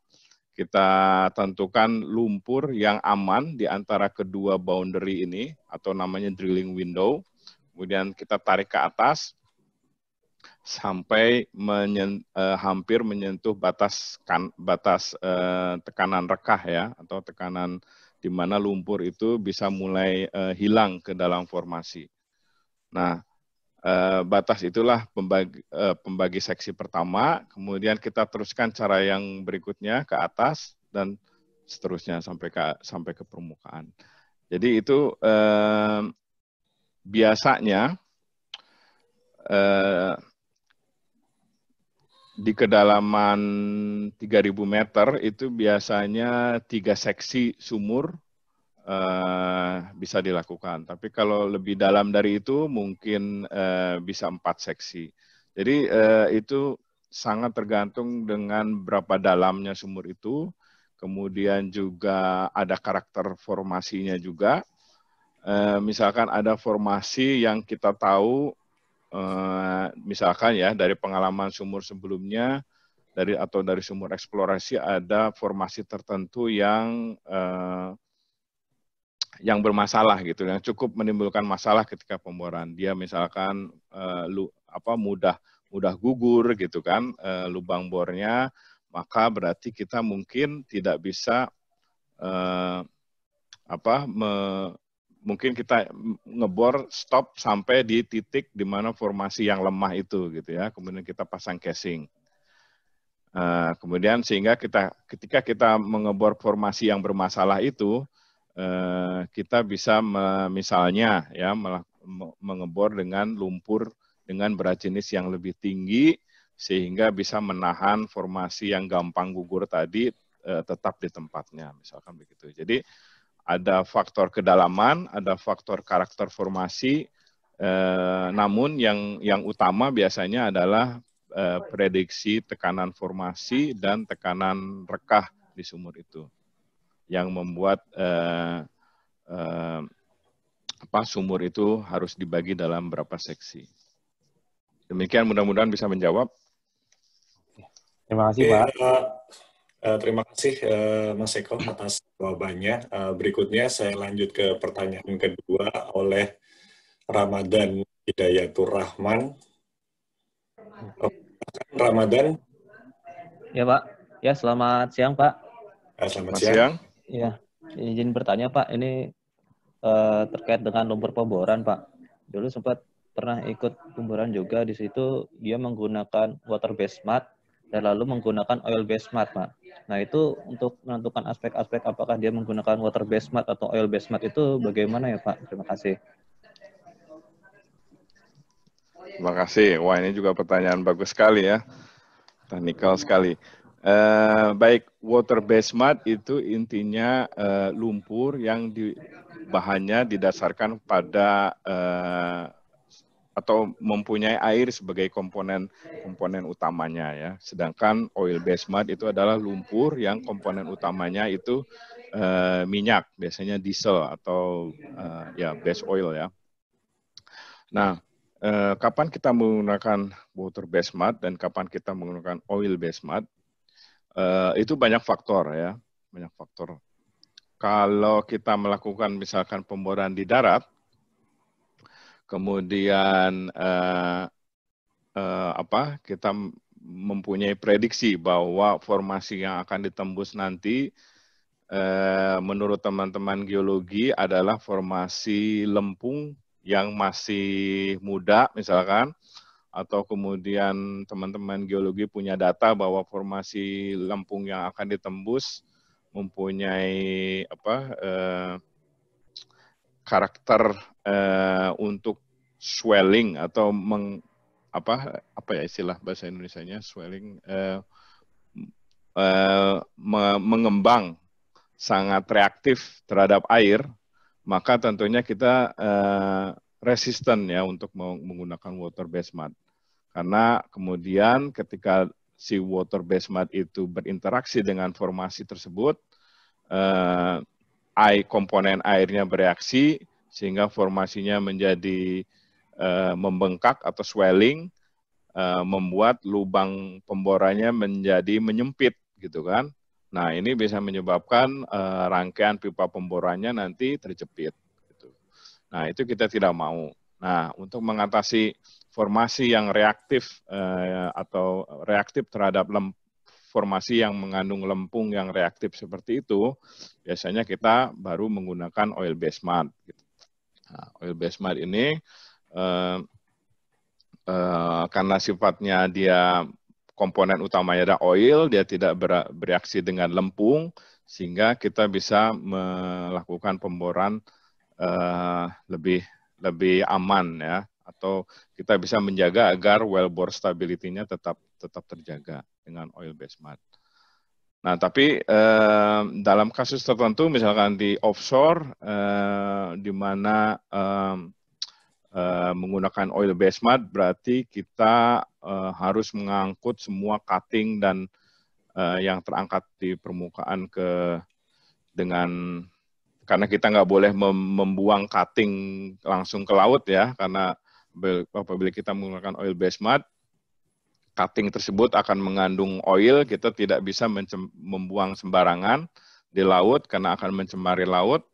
[SPEAKER 3] kita tentukan lumpur yang aman di antara kedua boundary ini atau namanya drilling window kemudian kita tarik ke atas sampai menyen, eh, hampir menyentuh batas kan, batas eh, tekanan rekah ya atau tekanan di mana lumpur itu bisa mulai uh, hilang ke dalam formasi. Nah, uh, batas itulah pembagi, uh, pembagi seksi pertama, kemudian kita teruskan cara yang berikutnya ke atas dan seterusnya sampai ke sampai ke permukaan. Jadi itu biasanya di kedalaman 3000 meter itu biasanya tiga seksi sumur uh, bisa dilakukan. Tapi kalau lebih dalam dari itu mungkin uh, bisa empat seksi. Jadi uh, itu sangat tergantung dengan berapa dalamnya sumur itu, kemudian juga ada karakter formasinya juga. Uh, misalkan ada formasi yang kita tahu Eh, misalkan ya dari pengalaman sumur sebelumnya dari atau dari sumur eksplorasi ada formasi tertentu yang uh, yang bermasalah gitu yang cukup menimbulkan masalah ketika pemboran dia misalkan uh, lu apa mudah mudah gugur gitu kan uh, lubang bornya maka berarti kita mungkin tidak bisa uh, apa me, mungkin kita ngebor stop sampai di titik di mana formasi yang lemah itu gitu ya kemudian kita pasang casing uh, kemudian sehingga kita ketika kita mengebor formasi yang bermasalah itu uh, kita bisa me, misalnya ya me, mengebor dengan lumpur dengan berat jenis yang lebih tinggi sehingga bisa menahan formasi yang gampang gugur tadi uh, tetap di tempatnya misalkan begitu jadi ada faktor kedalaman, ada faktor karakter formasi. Eh, namun yang yang utama biasanya adalah eh, prediksi tekanan formasi dan tekanan rekah di sumur itu, yang membuat eh, eh, apa sumur itu harus dibagi dalam berapa seksi. Demikian
[SPEAKER 4] mudah-mudahan bisa menjawab.
[SPEAKER 6] Terima kasih Pak. Eh,
[SPEAKER 4] Eh, terima kasih uh, Mas Eko atas jawabannya. Uh, berikutnya saya lanjut ke pertanyaan kedua oleh Ramadan Hidayatur Rahman. Ramadan.
[SPEAKER 2] Ya Pak. Ya selamat siang Pak.
[SPEAKER 4] Uh, selamat, selamat siang. siang.
[SPEAKER 2] Ya izin bertanya Pak, ini uh, terkait dengan lumpur pemboran Pak. Dulu sempat pernah ikut pemboran juga di situ dia menggunakan water based mat dan lalu menggunakan oil based mat Pak Nah, itu untuk menentukan aspek-aspek apakah dia menggunakan water based mat atau oil based mat itu bagaimana ya, Pak? Terima kasih.
[SPEAKER 3] Terima kasih. Wah, ini juga pertanyaan bagus sekali ya. Teknikal sekali. Uh, baik, water based mat itu intinya uh, lumpur yang di, bahannya didasarkan pada uh, atau mempunyai air sebagai komponen komponen utamanya ya. Sedangkan oil based mud itu adalah lumpur yang komponen utamanya itu uh, minyak, biasanya diesel atau uh, ya base oil ya. Nah, uh, kapan kita menggunakan water based mud dan kapan kita menggunakan oil based mud? Uh, itu banyak faktor ya, banyak faktor. Kalau kita melakukan misalkan pemboran di darat kemudian eh, eh, apa kita mempunyai prediksi bahwa formasi yang akan ditembus nanti eh, menurut teman-teman geologi adalah formasi lempung yang masih muda misalkan atau kemudian teman-teman geologi punya data bahwa formasi lempung yang akan ditembus mempunyai apa eh, karakter eh, untuk swelling atau meng apa apa ya istilah bahasa Indonesia-nya swelling uh, uh, mengembang sangat reaktif terhadap air, maka tentunya kita uh, resisten ya untuk menggunakan water based mud Karena kemudian ketika si water based mud itu berinteraksi dengan formasi tersebut, uh, air komponen airnya bereaksi sehingga formasinya menjadi Eh, membengkak atau swelling eh, membuat lubang pemborannya menjadi menyempit gitu kan. Nah, ini bisa menyebabkan eh, rangkaian pipa pemborannya nanti terjepit gitu. Nah, itu kita tidak mau. Nah, untuk mengatasi formasi yang reaktif atau reaktif terhadap lem, formasi yang mengandung lempung yang reaktif seperti itu, biasanya kita baru menggunakan oil based mud. Gitu. Nah, oil based mud ini Eh, eh, karena sifatnya dia komponen utamanya ada oil, dia tidak bereaksi dengan lempung, sehingga kita bisa melakukan pemboran eh, lebih lebih aman ya, atau kita bisa menjaga agar well bore stability-nya tetap tetap terjaga dengan oil based mud. Nah, tapi eh, dalam kasus tertentu, misalkan di offshore, eh, di mana eh, uh, menggunakan oil based mud berarti kita uh, harus mengangkut semua cutting dan uh, yang terangkat di permukaan ke dengan karena kita nggak boleh mem membuang cutting langsung ke laut ya karena apabila kita menggunakan oil based mud cutting tersebut akan mengandung oil kita tidak bisa membuang sembarangan di laut karena akan mencemari laut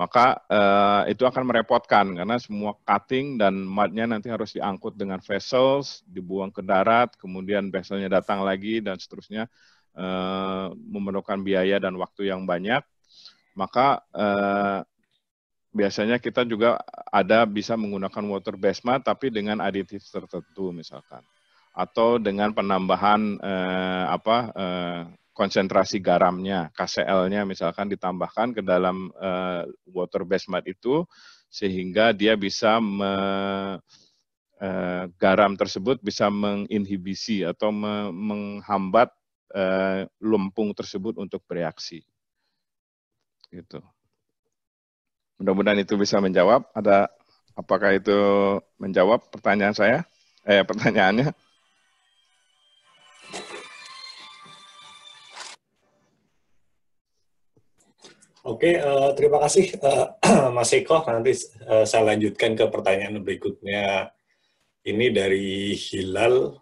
[SPEAKER 3] maka uh, itu akan merepotkan karena semua cutting dan mudnya nanti harus diangkut dengan vessels, dibuang ke darat, kemudian vesselnya datang lagi dan seterusnya uh, memerlukan biaya dan waktu yang banyak. Maka uh, biasanya kita juga ada bisa menggunakan water based mud tapi dengan aditif tertentu misalkan atau dengan penambahan uh, apa uh, konsentrasi garamnya, KCL-nya misalkan ditambahkan ke dalam uh, water base mat itu sehingga dia bisa me, uh, garam tersebut bisa menginhibisi atau me, menghambat uh, lumpung tersebut untuk bereaksi. Gitu. Mudah-mudahan itu bisa menjawab. Ada apakah itu menjawab pertanyaan saya? Eh pertanyaannya?
[SPEAKER 4] Oke, uh, terima kasih uh, Mas Eko. Nanti uh, saya lanjutkan ke pertanyaan berikutnya. Ini dari Hilal.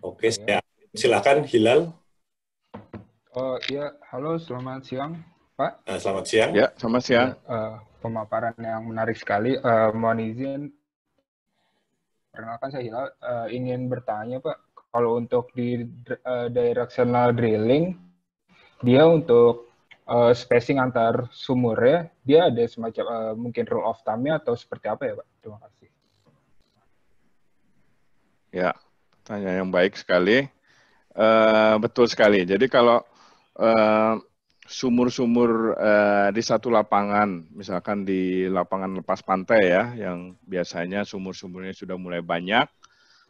[SPEAKER 4] Oke, ya. silakan Hilal.
[SPEAKER 2] Oh ya, halo, selamat siang, Pak. Uh, selamat siang. Ya, selamat siang. Uh, pemaparan yang menarik sekali. Uh, mohon izin,
[SPEAKER 5] perkenalkan saya Hilal. Uh, ingin
[SPEAKER 2] bertanya, Pak,
[SPEAKER 5] kalau untuk di uh, directional drilling, dia untuk uh, spacing antar ya, dia ada semacam
[SPEAKER 3] uh, mungkin rule of thumb atau seperti apa ya Pak? Terima kasih. Ya, tanya yang baik sekali. Uh, betul sekali. Jadi kalau sumur-sumur uh, di satu lapangan, misalkan di lapangan lepas pantai ya, yang biasanya sumur-sumurnya sudah mulai banyak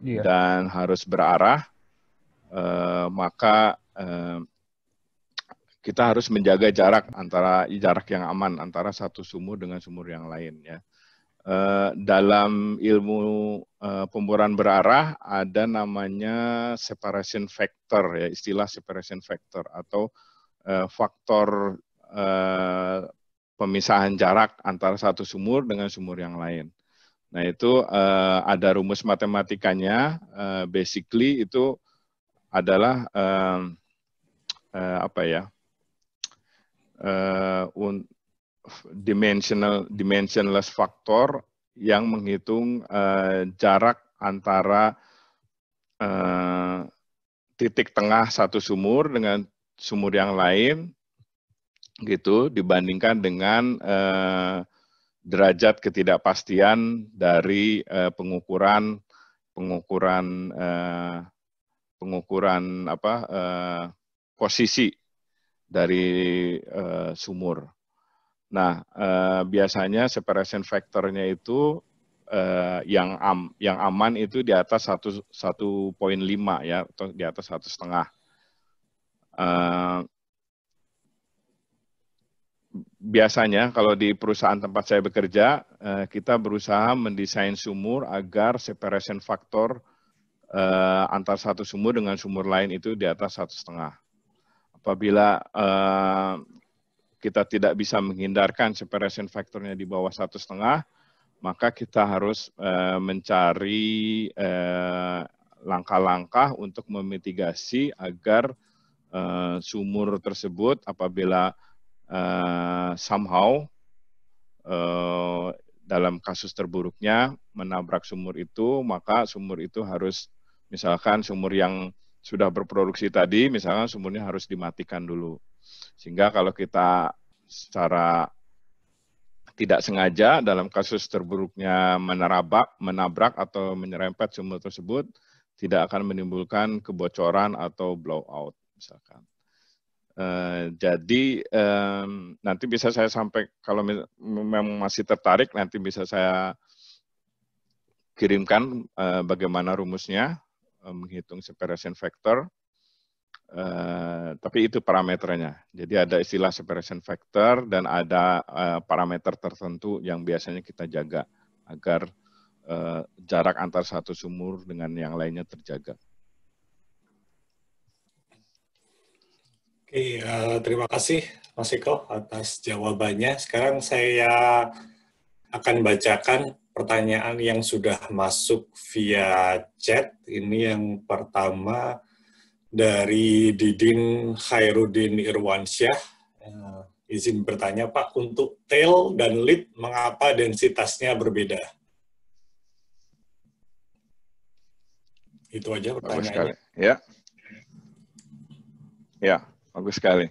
[SPEAKER 3] yeah. dan harus berarah, uh, maka uh, kita harus menjaga jarak antara jarak yang aman antara satu sumur dengan sumur yang lain ya. Eh, dalam ilmu uh, eh, pemboran berarah ada namanya separation factor ya istilah separation factor atau eh, faktor pemisahan jarak antara satu sumur dengan sumur yang lain. Nah itu ada rumus matematikanya basically itu adalah apa ya uh, un, dimensional dimensionless faktor yang menghitung uh, jarak antara uh, titik tengah satu sumur dengan sumur yang lain gitu dibandingkan dengan uh, derajat ketidakpastian dari uh, pengukuran pengukuran uh, pengukuran apa uh, posisi dari uh, sumur. Nah, uh, biasanya separation factornya itu uh, yang am, yang aman itu di atas 1,5 ya, atau di atas satu setengah. Uh, biasanya kalau di perusahaan tempat saya bekerja, kita berusaha mendesain sumur agar separation factor antar satu sumur dengan sumur lain itu di atas satu setengah apabila uh, kita tidak bisa menghindarkan separation faktornya di bawah satu setengah, maka kita harus uh, mencari eh, langkah-langkah uh, untuk memitigasi agar uh, sumur tersebut apabila uh, somehow uh, dalam kasus terburuknya menabrak sumur itu, maka sumur itu harus misalkan sumur yang sudah berproduksi tadi, misalnya sumurnya harus dimatikan dulu. Sehingga kalau kita secara tidak sengaja dalam kasus terburuknya menerabak, menabrak atau menyerempet sumur tersebut tidak akan menimbulkan kebocoran atau blowout misalkan. Uh, jadi um, nanti bisa saya sampai kalau memang masih tertarik nanti bisa saya kirimkan uh, bagaimana rumusnya Eh, menghitung separation factor. Uh, tapi itu parameternya. Jadi ada istilah separation factor dan ada uh, parameter tertentu yang biasanya kita jaga agar uh, jarak antar satu sumur dengan yang lainnya terjaga.
[SPEAKER 4] Oke, uh, terima kasih Mas Eko atas jawabannya. Sekarang saya akan bacakan pertanyaan yang sudah masuk via chat. Ini yang pertama dari Didin Khairuddin Irwansyah. Eh, izin bertanya Pak, untuk tail dan lead mengapa densitasnya berbeda? Itu aja pertanyaannya.
[SPEAKER 3] Ya. Ya, bagus sekali.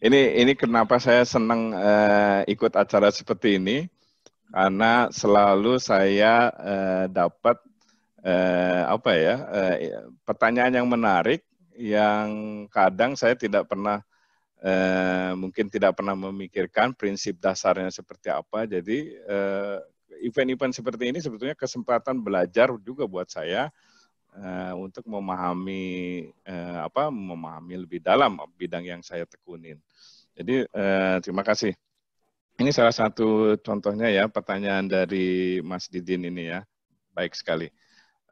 [SPEAKER 3] Ini ini kenapa saya senang uh, ikut acara seperti ini karena selalu saya eh, dapat eh, apa ya eh, pertanyaan yang menarik yang kadang saya tidak pernah eh, mungkin tidak pernah memikirkan prinsip dasarnya seperti apa jadi event eh, event-event seperti ini sebetulnya kesempatan belajar juga buat saya eh, untuk memahami eh, apa memahami lebih dalam bidang yang saya tekunin jadi eh, terima kasih ini salah satu contohnya ya pertanyaan dari Mas Didin ini ya. Baik sekali.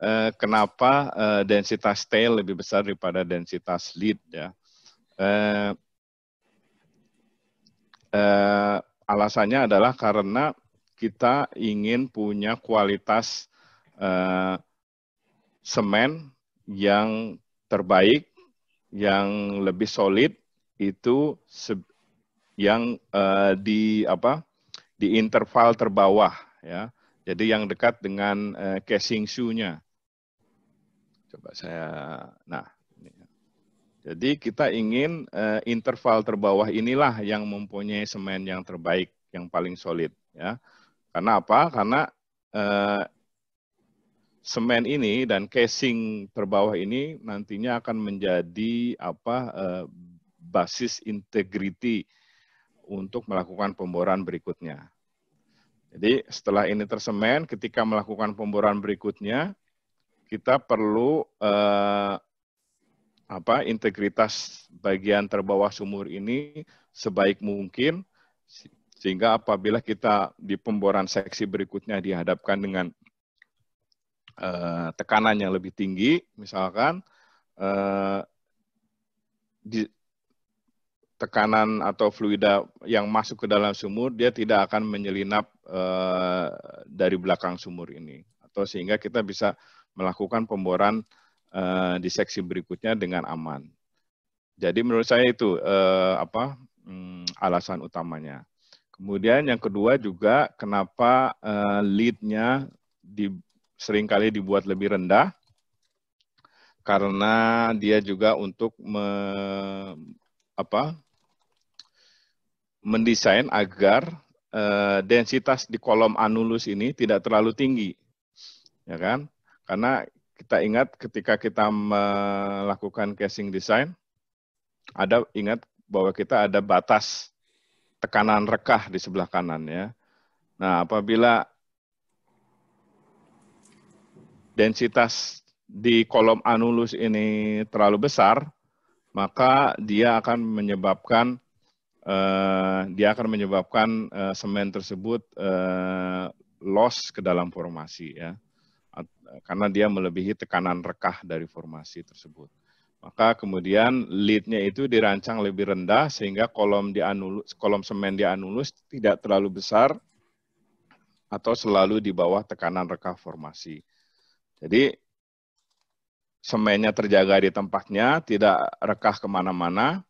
[SPEAKER 3] Eh, kenapa eh, densitas tail lebih besar daripada densitas lead ya? Eh, alasannya adalah karena kita ingin punya kualitas semen yang terbaik, yang lebih solid itu yang uh, di apa di interval terbawah ya. Jadi yang dekat dengan uh, casing shoe-nya. Coba saya nah ya. Jadi kita ingin uh, interval terbawah inilah yang mempunyai semen yang terbaik, yang paling solid ya. Karena apa? Karena uh, semen ini dan casing terbawah ini nantinya akan menjadi apa uh, basis integrity untuk melakukan pemboran berikutnya. Jadi setelah ini tersemen, ketika melakukan pemboran berikutnya, kita perlu eh, apa integritas bagian terbawah sumur ini sebaik mungkin sehingga apabila kita di pemboran seksi berikutnya dihadapkan dengan eh, tekanan yang lebih tinggi, misalkan eh, di, tekanan atau fluida yang masuk ke dalam sumur, dia tidak akan menyelinap eh, dari belakang sumur ini. Atau sehingga kita bisa melakukan pemboran eh, di seksi berikutnya dengan aman. Jadi menurut saya itu eh, apa hmm, alasan utamanya. Kemudian yang kedua juga kenapa eh, lead-nya di, seringkali dibuat lebih rendah karena dia juga untuk me, apa mendesain agar eh, densitas di kolom anulus ini tidak terlalu tinggi, ya kan? Karena kita ingat ketika kita melakukan casing design, ada ingat bahwa kita ada batas tekanan rekah di sebelah kanan ya. Nah, apabila densitas di kolom anulus ini terlalu besar, maka dia akan menyebabkan Eh, dia akan menyebabkan eh, semen tersebut eh, loss ke dalam formasi ya eh, karena dia melebihi tekanan rekah dari formasi tersebut. Maka kemudian leadnya itu dirancang lebih rendah sehingga kolom di anulus, kolom semen di anulus tidak terlalu besar atau selalu di bawah tekanan rekah formasi. Jadi semennya terjaga di tempatnya, tidak rekah kemana-mana,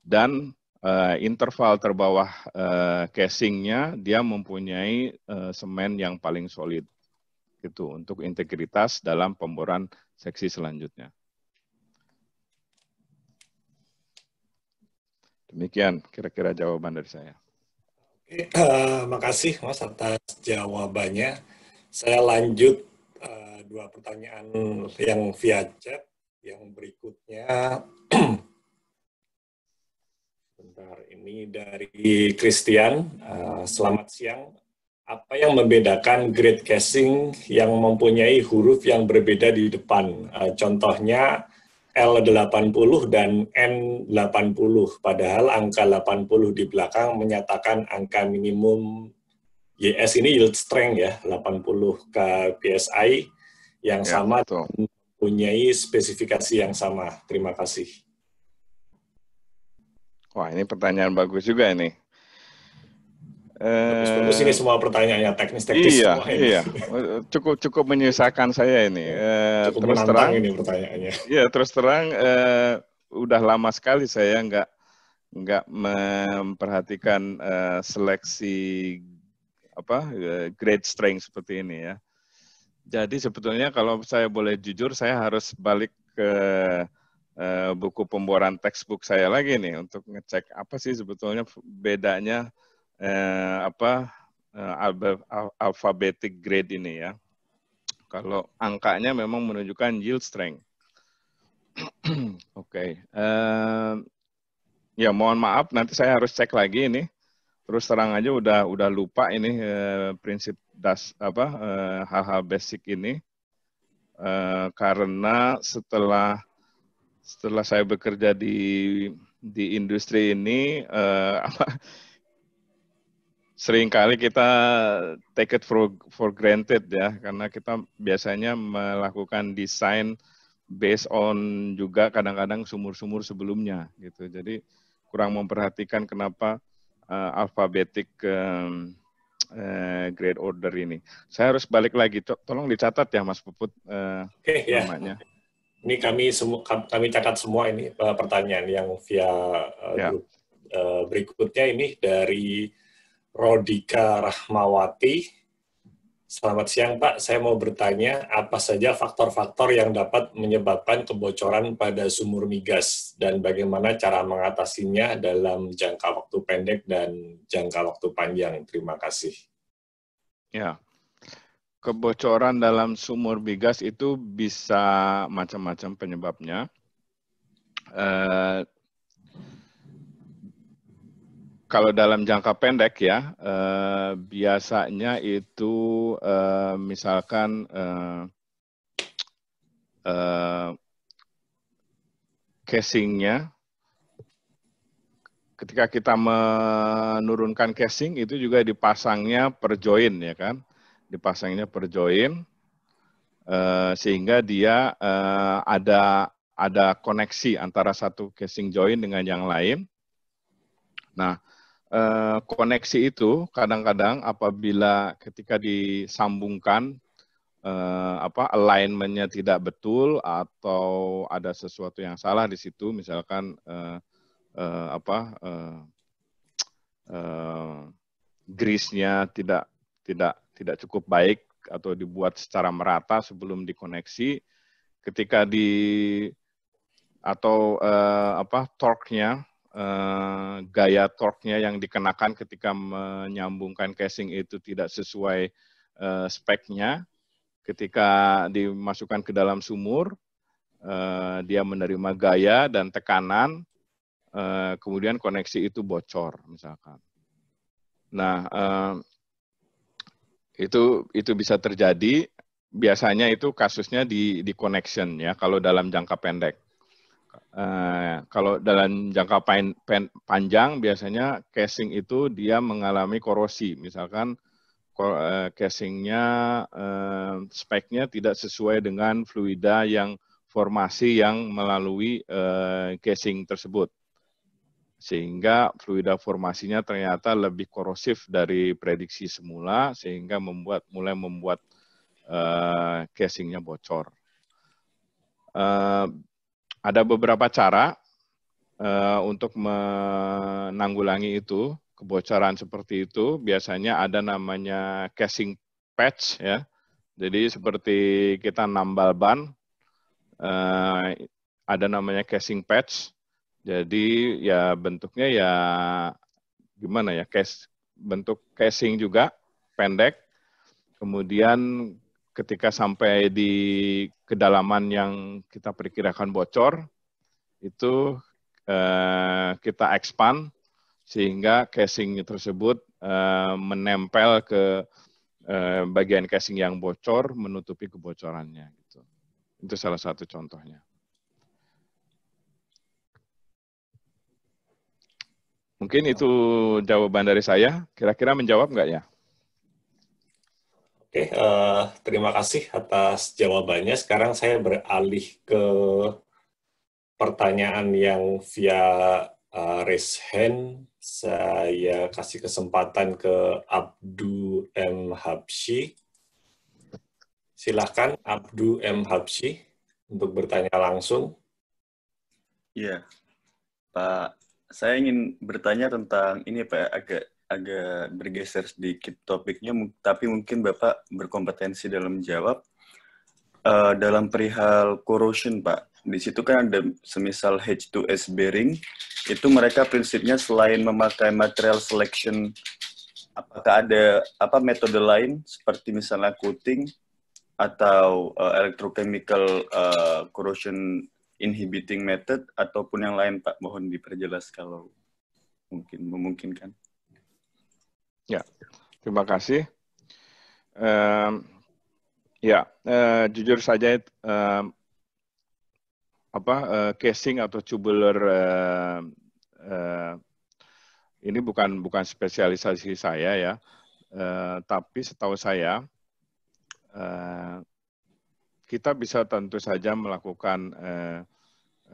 [SPEAKER 3] dan uh, interval terbawah uh, casingnya dia mempunyai uh, semen yang paling solid itu untuk integritas dalam pemboran seksi selanjutnya. Demikian kira-kira jawaban dari saya.
[SPEAKER 4] Oke, uh, makasih Mas atas jawabannya. Saya lanjut uh, dua pertanyaan yang via chat. Yang berikutnya sebentar. ini dari Christian. Eh, selamat siang. Apa yang membedakan grade casing yang mempunyai huruf yang berbeda di depan? Eh, contohnya L80 dan N80, padahal angka 80 di belakang menyatakan angka minimum YS ini yield strength ya, 80 ke PSI yang ya, sama betul. mempunyai spesifikasi yang sama. Terima kasih. Wah, ini pertanyaan bagus juga ini. Terus eh, ini semua pertanyaannya teknis-teknis iya, semua ini. Iya,
[SPEAKER 3] cukup cukup menyusahkan saya ini. Iya, eh, cukup terus terang ini pertanyaannya. Iya, terus terang uh, udah lama sekali saya nggak nggak memperhatikan uh, seleksi apa uh, grade strength seperti ini ya. Jadi sebetulnya kalau saya boleh jujur, saya harus balik ke Eh, buku pembuaran textbook saya lagi nih untuk ngecek apa sih sebetulnya bedanya eh, apa eh, grade ini ya. Kalau angkanya memang menunjukkan yield strength. Oke, okay. uh, eh, ya mohon maaf nanti saya harus cek lagi ini terus terang aja udah udah lupa ini eh, prinsip das apa eh, hal-hal eh, basic ini eh, karena setelah setelah saya bekerja di di industri ini uh, apa seringkali kita take it for for granted ya karena kita biasanya melakukan desain based on juga kadang-kadang sumur-sumur sebelumnya gitu. Jadi kurang memperhatikan kenapa uh, alfabetik uh, grade order ini. Saya harus balik lagi. tolong dicatat ya Mas Puput uh, okay, ya. namanya.
[SPEAKER 4] Ini kami semua kami catat semua ini eh, pertanyaan yang via eh, yeah. grup. Eh, berikutnya ini dari Rodika Rahmawati. Selamat siang Pak, saya mau bertanya apa saja faktor-faktor yang dapat menyebabkan kebocoran pada sumur migas dan bagaimana cara mengatasinya dalam jangka waktu pendek dan jangka waktu panjang. Terima kasih.
[SPEAKER 3] Ya, kebocoran dalam sumur bigas itu bisa macam-macam penyebabnya. Uh, kalau dalam jangka pendek ya, uh, biasanya itu uh, misalkan casingnya, ketika kita menurunkan casing itu juga dipasangnya per join ya kan dipasangnya per join uh, sehingga dia uh, ada ada koneksi antara satu casing join dengan yang lain. Nah, uh, koneksi itu kadang-kadang apabila ketika disambungkan eh, apa alignmentnya tidak betul atau ada sesuatu yang salah di situ misalkan eh, eh, apa eh, eh, grease-nya tidak tidak tidak cukup baik atau dibuat secara merata sebelum dikoneksi ketika di atau uh, apa torque-nya uh, gaya torque-nya yang dikenakan ketika menyambungkan casing itu tidak sesuai uh, speknya ketika dimasukkan ke dalam sumur uh, dia menerima gaya dan tekanan uh, kemudian koneksi itu bocor misalkan nah uh, itu itu bisa terjadi biasanya itu kasusnya di di connection ya kalau dalam jangka pendek. Uh, kalau dalam jangka pan, pan, panjang biasanya casing itu dia mengalami korosi. Misalkan eh, casingnya uh, speknya tidak sesuai dengan fluida yang formasi yang melalui uh, casing tersebut sehingga fluida formasinya ternyata lebih korosif dari prediksi semula sehingga membuat mulai membuat uh, casingnya bocor. Uh, ada beberapa cara uh, untuk menanggulangi itu kebocoran seperti itu. Biasanya ada namanya casing patch ya. Jadi seperti kita nambal ban, ada namanya casing patch jadi ya bentuknya ya gimana ya case bentuk casing juga pendek. Kemudian ketika sampai di kedalaman yang kita perkirakan bocor itu eh, kita expand sehingga casing tersebut eh, menempel ke eh, bagian casing yang bocor menutupi kebocorannya gitu. Itu salah satu contohnya. Mungkin iya. itu jawaban dari saya. Kira-kira menjawab nggak ya?
[SPEAKER 4] Oke, uh, terima kasih atas jawabannya. Sekarang saya beralih ke pertanyaan yang via uh, raise hand. Saya kasih kesempatan ke Abdu M. Habsyi. Silahkan Abdu M. Habsyi untuk bertanya langsung. Iya, Pak saya ingin bertanya tentang ini Pak, agak agak bergeser sedikit topiknya, tapi mungkin Bapak berkompetensi dalam menjawab. Uh, eh, dalam perihal corrosion, Pak, di situ kan ada semisal H2S bearing, itu mereka prinsipnya selain memakai material selection, apakah ada apa metode lain seperti misalnya coating atau uh, eh, electrochemical uh, eh, corrosion inhibiting method ataupun yang lain Pak? Mohon diperjelas kalau
[SPEAKER 3] mungkin memungkinkan. Ya, terima kasih. Um, ya, uh, jujur saja uh, apa uh, casing atau tubular uh, uh, ini bukan bukan spesialisasi saya ya, uh, tapi setahu saya uh, kita bisa tentu saja melakukan uh,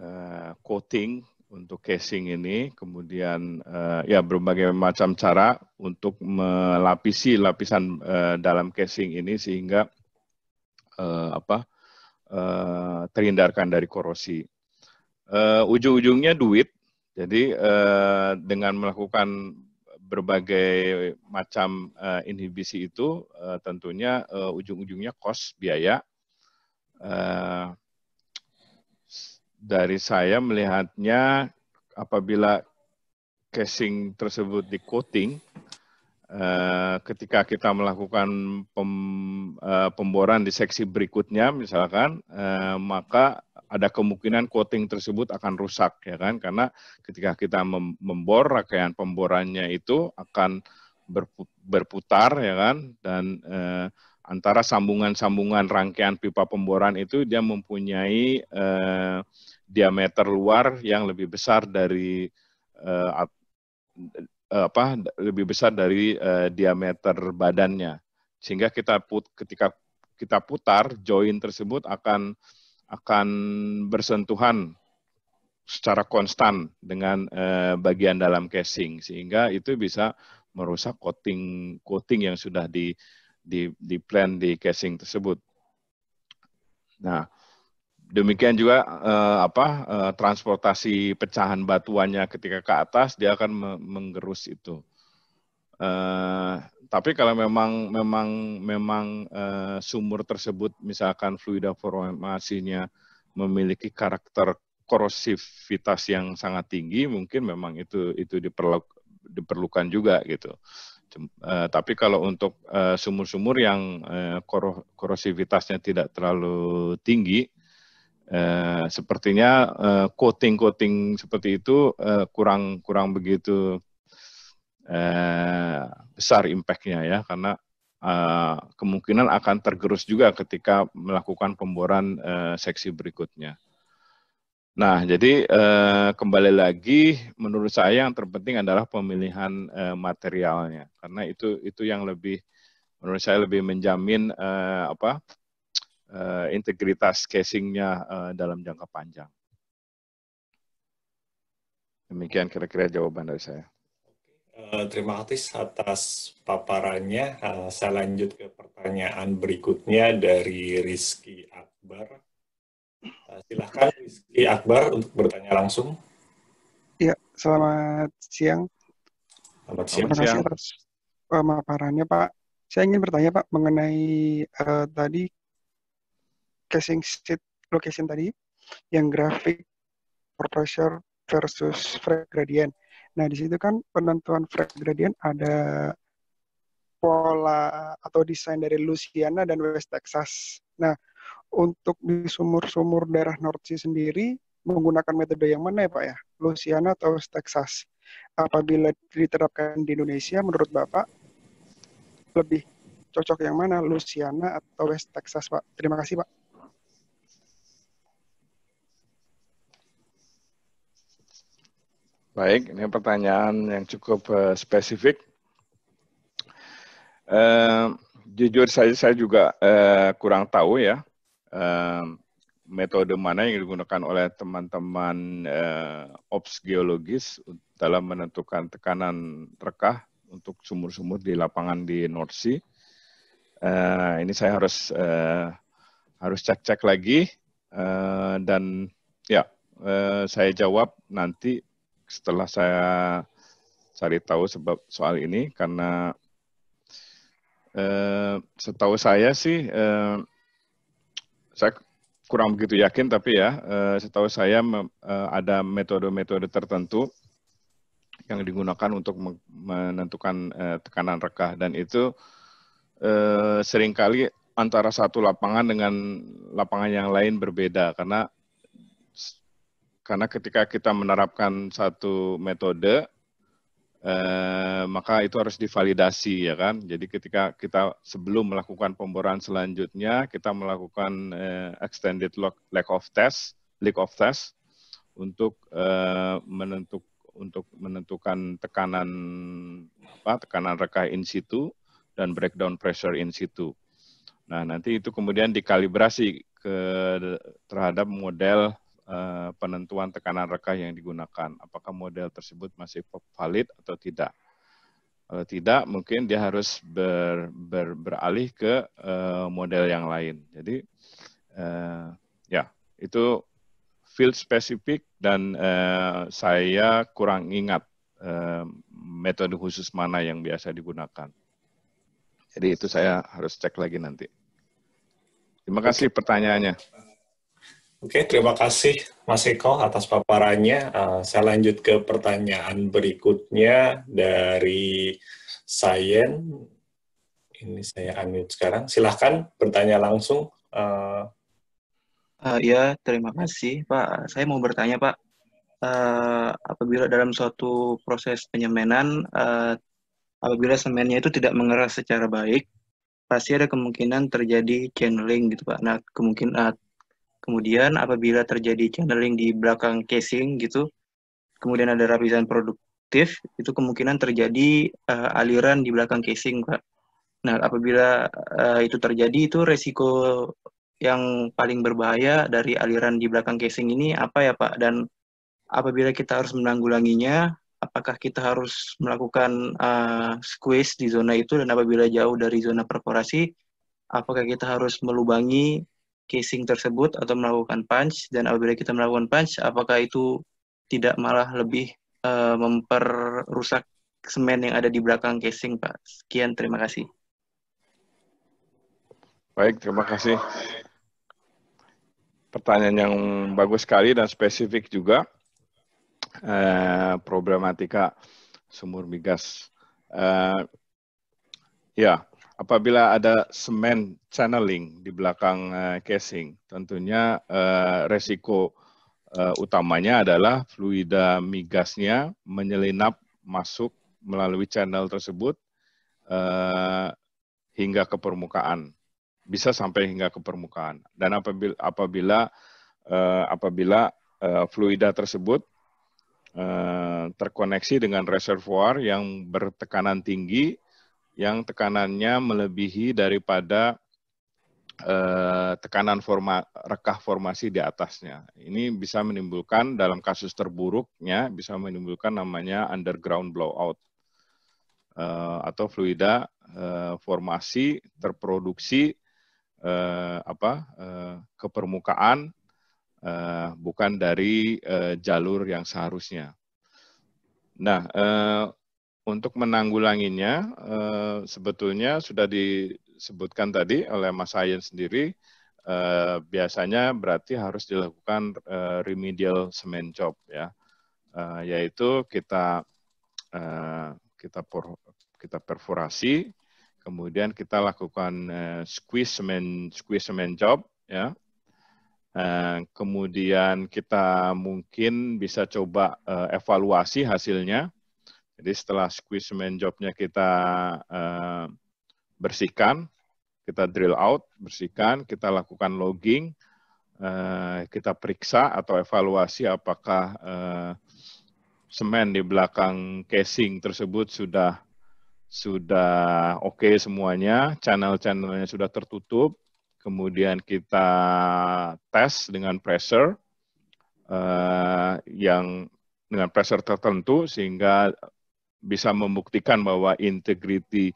[SPEAKER 3] uh, coating untuk casing ini, kemudian uh, ya berbagai macam cara untuk melapisi lapisan uh, dalam casing ini sehingga uh, apa uh, terhindarkan dari korosi. Uh, ujung-ujungnya duit, jadi uh, dengan melakukan berbagai macam uh, inhibisi itu uh, tentunya uh, ujung-ujungnya kos biaya Eh, dari saya melihatnya apabila casing tersebut di coating, eh, ketika kita melakukan eh, pemboran di seksi berikutnya misalkan, maka ada kemungkinan coating tersebut akan rusak ya kan karena ketika kita membor rangkaian pemborannya itu akan berputar ya kan dan antara sambungan-sambungan rangkaian pipa pemboran itu dia mempunyai eh, diameter luar yang lebih besar dari eh, eh, apa lebih besar dari eh, diameter badannya sehingga kita put ketika kita putar join tersebut akan akan bersentuhan secara konstan dengan eh, bagian dalam casing sehingga itu bisa merusak coating coating yang sudah di di, di plan di casing tersebut. Nah, demikian juga eh, apa eh, transportasi pecahan batuannya ketika ke atas dia akan menggerus itu. Eh, tapi kalau memang memang memang eh, sumur tersebut misalkan fluida formasinya memiliki karakter korosivitas yang sangat tinggi mungkin memang itu itu diperlukan juga gitu. Eh, tapi kalau untuk eh, sumur-sumur uh, yang uh, korosivitasnya tidak terlalu tinggi, uh, sepertinya coating coating-coating seperti itu uh, kurang kurang begitu uh, besar impactnya ya, karena uh, kemungkinan akan tergerus juga ketika melakukan pemboran uh, seksi berikutnya. Nah, jadi eh, kembali lagi, menurut saya yang terpenting adalah pemilihan eh, materialnya, karena itu itu yang lebih menurut saya lebih menjamin eh, apa eh, integritas casingnya eh, dalam jangka panjang. Demikian kira-kira jawaban dari saya.
[SPEAKER 4] Eh, terima kasih atas paparannya. Eh, saya lanjut ke pertanyaan berikutnya dari Rizky Akbar. Eh, silahkan Rizky Akbar untuk bertanya langsung.
[SPEAKER 2] Ya, selamat siang.
[SPEAKER 4] Selamat siang. Terima kasih
[SPEAKER 2] atas pemaparannya, Pak. Saya ingin bertanya, Pak, mengenai uh, tadi casing seat location tadi, yang grafik pressure versus frag gradient. Nah, di situ kan penentuan frag gradient ada pola atau desain dari Louisiana dan West Texas. Nah, untuk di sumur-sumur daerah North Sea sendiri menggunakan metode yang mana ya Pak ya? Louisiana atau Texas? Apabila diterapkan di Indonesia menurut Bapak lebih cocok yang mana? Louisiana atau West Texas Pak? Terima kasih Pak.
[SPEAKER 3] Baik, ini pertanyaan yang cukup uh, spesifik. Uh, jujur saja saya juga uh, kurang tahu ya metode mana yang digunakan oleh teman-teman eh, ops geologis dalam menentukan tekanan rekah untuk sumur-sumur di lapangan di North Sea. Uh, ini saya harus uh, harus cek-cek lagi uh, dan ya uh, saya jawab nanti setelah saya cari tahu sebab soal ini karena uh, setahu saya sih uh, saya kurang begitu yakin tapi ya eh, setahu saya eh, ada metode-metode tertentu yang digunakan untuk menentukan eh, tekanan rekah dan itu seringkali antara satu lapangan dengan lapangan yang lain berbeda karena karena ketika kita menerapkan satu metode eh, maka itu harus divalidasi ya kan. Jadi ketika kita sebelum melakukan pemboran selanjutnya, kita melakukan eh, extended lack of test, leak of test untuk eh, menentuk untuk menentukan tekanan apa tekanan rekah in situ dan breakdown pressure in situ. Nah, nanti itu kemudian dikalibrasi ke terhadap model Eh, penentuan tekanan rekah yang digunakan. Apakah model tersebut masih valid atau tidak? Kalau tidak, mungkin dia harus ber, ber, beralih ke uh, model yang lain. Jadi, uh, ya, itu field spesifik dan uh, saya kurang ingat uh, metode khusus mana yang biasa digunakan. Jadi itu saya
[SPEAKER 4] harus cek lagi nanti. Terima kasih pertanyaannya. Oke, terima kasih Mas Eko atas paparannya. Uh, saya lanjut ke pertanyaan berikutnya dari Sayen. Ini saya unmute sekarang. Silahkan bertanya langsung. Uh, uh, ya,
[SPEAKER 6] terima kasih Pak. Saya mau bertanya Pak, uh, apabila dalam suatu proses penyemenan, uh, apabila semennya itu tidak mengeras secara baik, pasti ada kemungkinan terjadi channeling gitu Pak. Nah, kemungkinan uh, Kemudian apabila terjadi channeling di belakang casing gitu, kemudian ada lapisan produktif, itu kemungkinan terjadi uh, aliran di belakang casing, Pak. Nah, apabila uh, itu terjadi, itu resiko yang paling berbahaya dari aliran di belakang casing ini apa ya, Pak? Dan apabila kita harus menanggulanginya, apakah kita harus melakukan uh, squeeze di zona itu? Dan apabila jauh dari zona perforasi, apakah kita harus melubangi casing tersebut atau melakukan punch dan apabila kita melakukan punch apakah itu tidak malah lebih uh, memperrusak semen yang ada di belakang casing Pak. Sekian terima kasih.
[SPEAKER 3] Baik, terima kasih. Pertanyaan yang bagus sekali dan spesifik juga. uh, problematika sumur migas. uh, ya, apabila ada semen channeling di belakang eh, casing, tentunya eh, resiko eh, utamanya adalah fluida migasnya menyelinap masuk melalui channel tersebut hingga ke permukaan, bisa sampai hingga ke permukaan. Dan apabila apabila apabila fluida tersebut terkoneksi dengan reservoir yang bertekanan tinggi yang tekanannya melebihi daripada eh, tekanan forma, rekah formasi di atasnya. Ini bisa menimbulkan dalam kasus terburuknya bisa menimbulkan namanya underground blowout eh, atau fluida eh, formasi terproduksi apa eh, ke permukaan bukan dari jalur yang seharusnya. Nah, untuk menanggulanginya eh, sebetulnya sudah disebutkan tadi oleh Mas Ayen sendiri eh, biasanya berarti harus dilakukan eh, remedial semen job ya yaitu kita kita kita perforasi kemudian kita lakukan squeeze semen squeeze semen job ya kemudian kita mungkin bisa coba evaluasi hasilnya jadi setelah squeeze semen jobnya kita eh, bersihkan, kita drill out, bersihkan, kita lakukan logging, eh, kita periksa atau evaluasi apakah eh, semen di belakang casing tersebut sudah sudah oke okay semuanya, channel-channelnya sudah tertutup, kemudian kita tes dengan pressure uh, yang dengan pressure tertentu sehingga bisa membuktikan bahwa integriti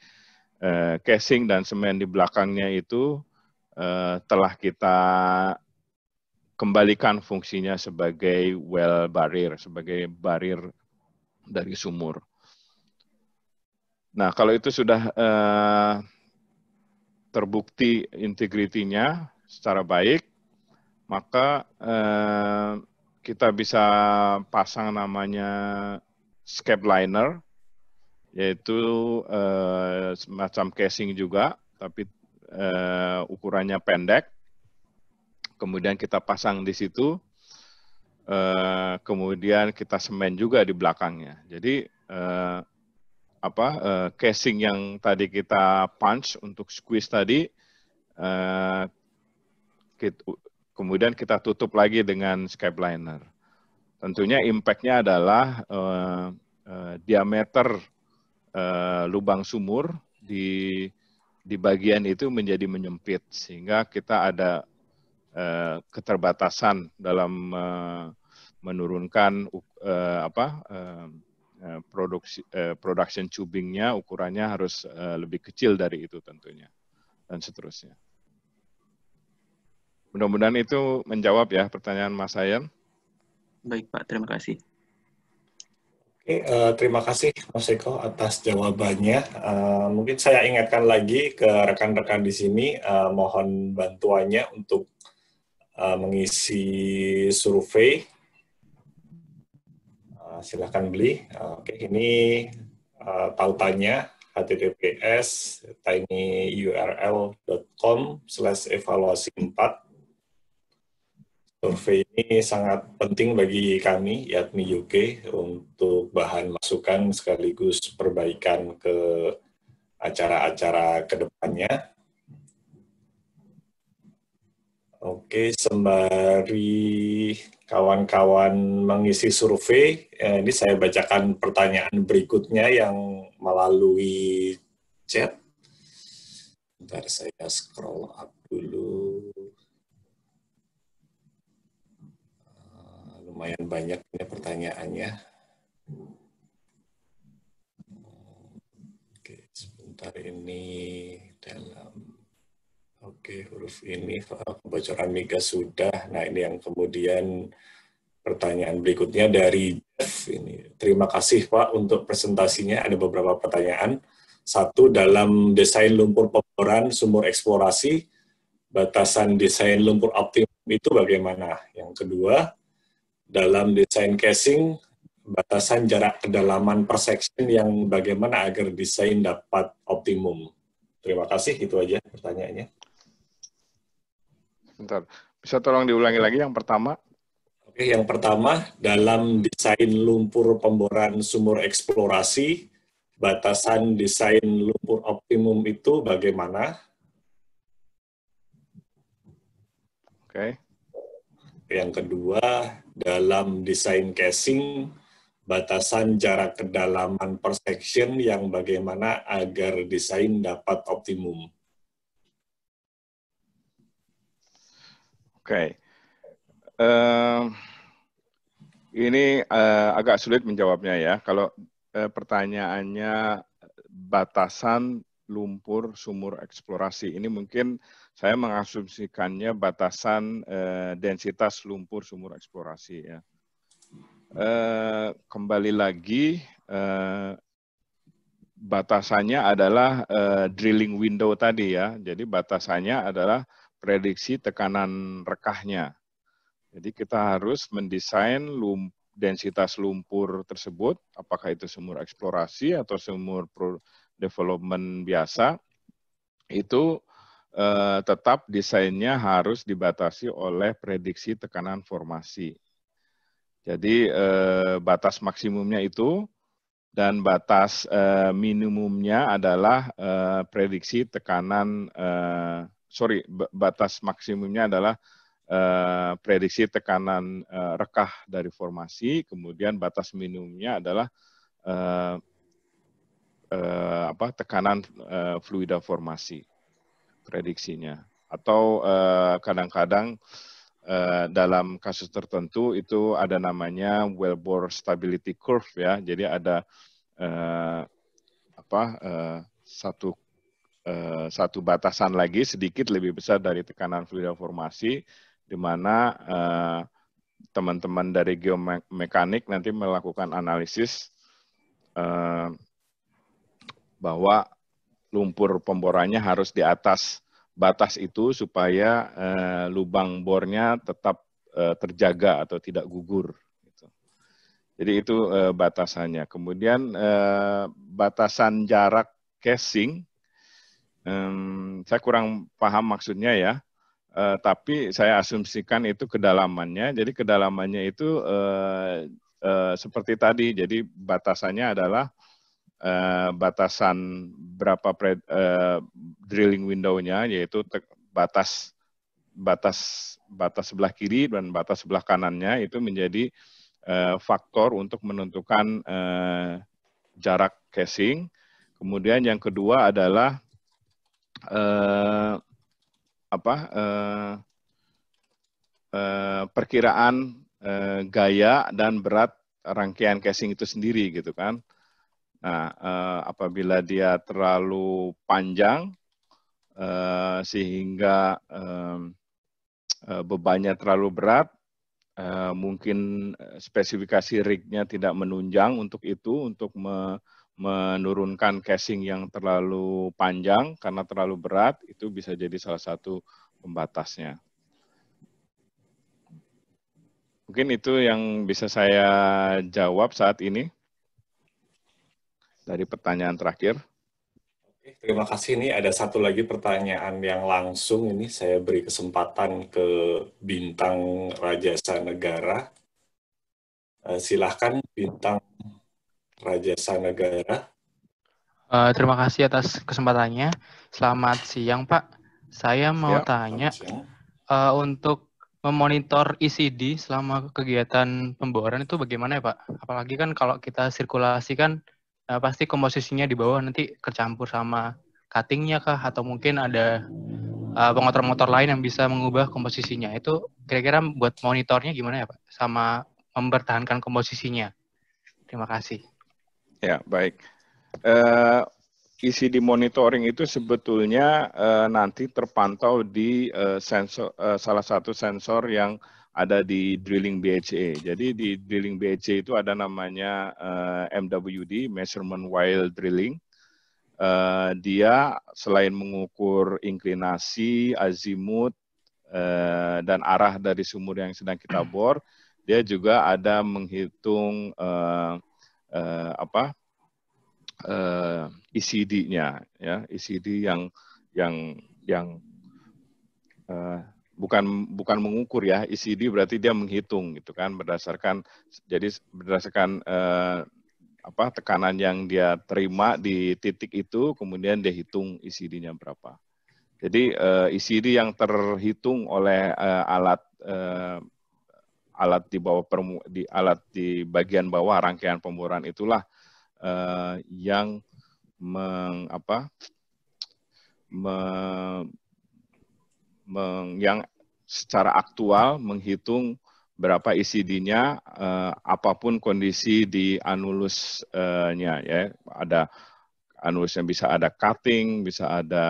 [SPEAKER 3] uh, casing dan semen di belakangnya itu uh, telah kita kembalikan fungsinya sebagai well barrier, sebagai barrier dari sumur. Nah, kalau itu sudah uh, terbukti integritinya secara baik, maka uh, kita bisa pasang namanya scape liner yaitu uh, semacam casing juga, tapi uh, ukurannya pendek. Kemudian kita pasang di situ, uh, kemudian kita semen juga di belakangnya. Jadi uh, apa uh, casing yang tadi kita punch untuk squeeze tadi, uh, kita, kemudian kita tutup lagi dengan scape liner. Tentunya impact-nya adalah uh, uh, diameter uh, lubang sumur di di bagian itu menjadi menyempit sehingga kita ada uh, keterbatasan dalam uh, menurunkan uh, apa uh, produksi uh, production tubingnya ukurannya harus uh, lebih kecil dari itu tentunya dan seterusnya. Mudah-mudahan itu menjawab ya pertanyaan Mas Ayan. Baik Pak, terima kasih.
[SPEAKER 4] Oke, uh, terima kasih Mas Eko atas jawabannya. Uh, mungkin saya ingatkan lagi ke rekan-rekan di sini, uh, mohon bantuannya untuk uh, mengisi survei. Uh, silahkan beli. Uh, Oke, ini uh, tautannya https tinyurl.com slash evaluasi 4 Survei ini sangat penting bagi kami, yakni UK, untuk bahan masukan sekaligus perbaikan ke acara-acara kedepannya. Oke, sembari kawan-kawan mengisi survei, eh, ini saya bacakan pertanyaan berikutnya yang melalui chat. Bentar saya scroll up dulu. lumayan banyak ini pertanyaannya. Oke, sebentar ini dalam Oke, huruf ini soal kebocoran migas sudah. Nah, ini yang kemudian pertanyaan berikutnya dari Jeff ini. Terima kasih Pak untuk presentasinya. Ada beberapa pertanyaan. Satu, dalam desain lumpur pemboran sumur eksplorasi, batasan desain lumpur optimum itu bagaimana? Yang kedua, dalam desain casing batasan jarak kedalaman per section yang bagaimana agar desain dapat optimum. Terima kasih, itu aja pertanyaannya. Bentar, bisa tolong diulangi lagi yang pertama? Oke, yang pertama, dalam desain lumpur pemboran sumur eksplorasi, batasan desain lumpur optimum itu bagaimana? Oke. Okay. Yang kedua, dalam desain casing, batasan jarak kedalaman per section yang bagaimana agar desain dapat optimum.
[SPEAKER 3] Oke. Okay. Uh, ini uh, agak sulit menjawabnya ya. Kalau uh, pertanyaannya batasan lumpur sumur eksplorasi, ini mungkin saya mengasumsikannya batasan eh, densitas lumpur sumur eksplorasi ya. Eh, kembali lagi eh, batasannya adalah eh, drilling window tadi ya. Jadi batasannya adalah prediksi tekanan rekahnya. Jadi kita harus mendesain lump, densitas lumpur tersebut, apakah itu sumur eksplorasi atau sumur development biasa, itu Eh, tetap desainnya harus dibatasi oleh prediksi tekanan formasi. Jadi eh, batas maksimumnya itu dan batas eh, minimumnya adalah prediksi tekanan sorry batas maksimumnya adalah prediksi tekanan rekah dari formasi, kemudian batas minimumnya adalah apa tekanan fluida formasi prediksinya. Atau eh, kadang-kadang uh, uh, dalam kasus tertentu itu ada namanya wellbore stability curve ya. Jadi ada uh, apa uh, satu uh, satu batasan lagi sedikit lebih besar dari tekanan fluida formasi di mana uh, teman-teman dari geomekanik nanti melakukan analisis uh, bahwa lumpur pemborannya harus di atas batas itu supaya eh, lubang bornya tetap eh, terjaga atau tidak gugur. Gitu. Jadi itu eh, batasannya. Kemudian eh, batasan jarak casing, eh, saya kurang paham maksudnya ya, eh, tapi saya asumsikan itu kedalamannya. Jadi kedalamannya itu eh, eh, seperti tadi, jadi batasannya adalah Eh, batasan berapa pre, uh, drilling window-nya yaitu batas batas batas sebelah kiri dan batas sebelah kanannya itu menjadi uh, faktor untuk menentukan uh, jarak casing. Kemudian yang kedua adalah uh, apa uh, uh, perkiraan uh, gaya dan berat rangkaian casing itu sendiri gitu kan. Nah, eh, apabila dia terlalu panjang eh, sehingga eh, bebannya terlalu berat, eh, mungkin spesifikasi rignya tidak menunjang untuk itu, untuk me, menurunkan casing yang terlalu panjang karena terlalu berat itu bisa jadi salah satu pembatasnya. Mungkin itu yang bisa saya jawab saat ini dari pertanyaan terakhir.
[SPEAKER 4] Oke, terima kasih. Ini ada satu lagi pertanyaan yang langsung. Ini saya beri kesempatan ke Bintang Rajasa Negara. Eh, silahkan Bintang Rajasa Negara.
[SPEAKER 5] Uh, eh, terima kasih atas kesempatannya. Selamat siang, Pak. Saya mau ya, tanya uh, untuk memonitor ECD selama kegiatan pemboran itu bagaimana ya, Pak? Apalagi kan kalau kita sirkulasi kan uh, pasti komposisinya di bawah nanti tercampur sama cuttingnya kah atau mungkin ada uh, eh, pengotor-motor lain yang bisa mengubah komposisinya. Itu kira-kira buat monitornya gimana ya Pak? Sama mempertahankan komposisinya. Terima kasih.
[SPEAKER 3] Ya, baik. Uh, isi di monitoring itu sebetulnya uh, nanti terpantau di uh, sensor uh, salah satu sensor yang ada di drilling BHA. Jadi di drilling BHA itu ada namanya uh, eh, MWD, measurement while drilling. Uh, dia selain mengukur inklinasi, azimut, uh, dan arah dari sumur yang sedang kita bor, dia juga ada menghitung uh, uh, apa uh, ECD-nya, ya ECD yang yang yang uh, bukan bukan mengukur ya ECD berarti dia menghitung gitu kan berdasarkan jadi berdasarkan eh, apa tekanan yang dia terima di titik itu kemudian dia hitung ECD-nya berapa. Jadi eh, ECD yang terhitung oleh eh, alat eh, alat di bawah permu, di alat di bagian bawah rangkaian pemboran itulah eh, yang meng, meng, yang secara aktual menghitung berapa isi nya eh, apapun kondisi di anulusnya eh ya ada anulus yang bisa ada cutting bisa ada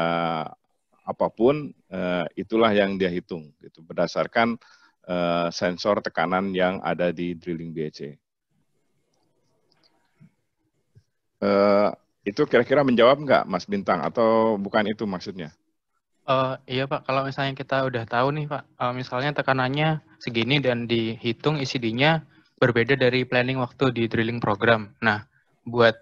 [SPEAKER 3] apapun eh, itulah yang dia hitung gitu berdasarkan eh, sensor tekanan yang ada di drilling BC eh, itu kira-kira menjawab nggak Mas Bintang atau bukan itu maksudnya
[SPEAKER 5] Uh, iya Pak, kalau misalnya kita udah tahu nih Pak, uh, misalnya tekanannya segini dan dihitung ecd nya berbeda dari planning waktu di drilling program. Nah, buat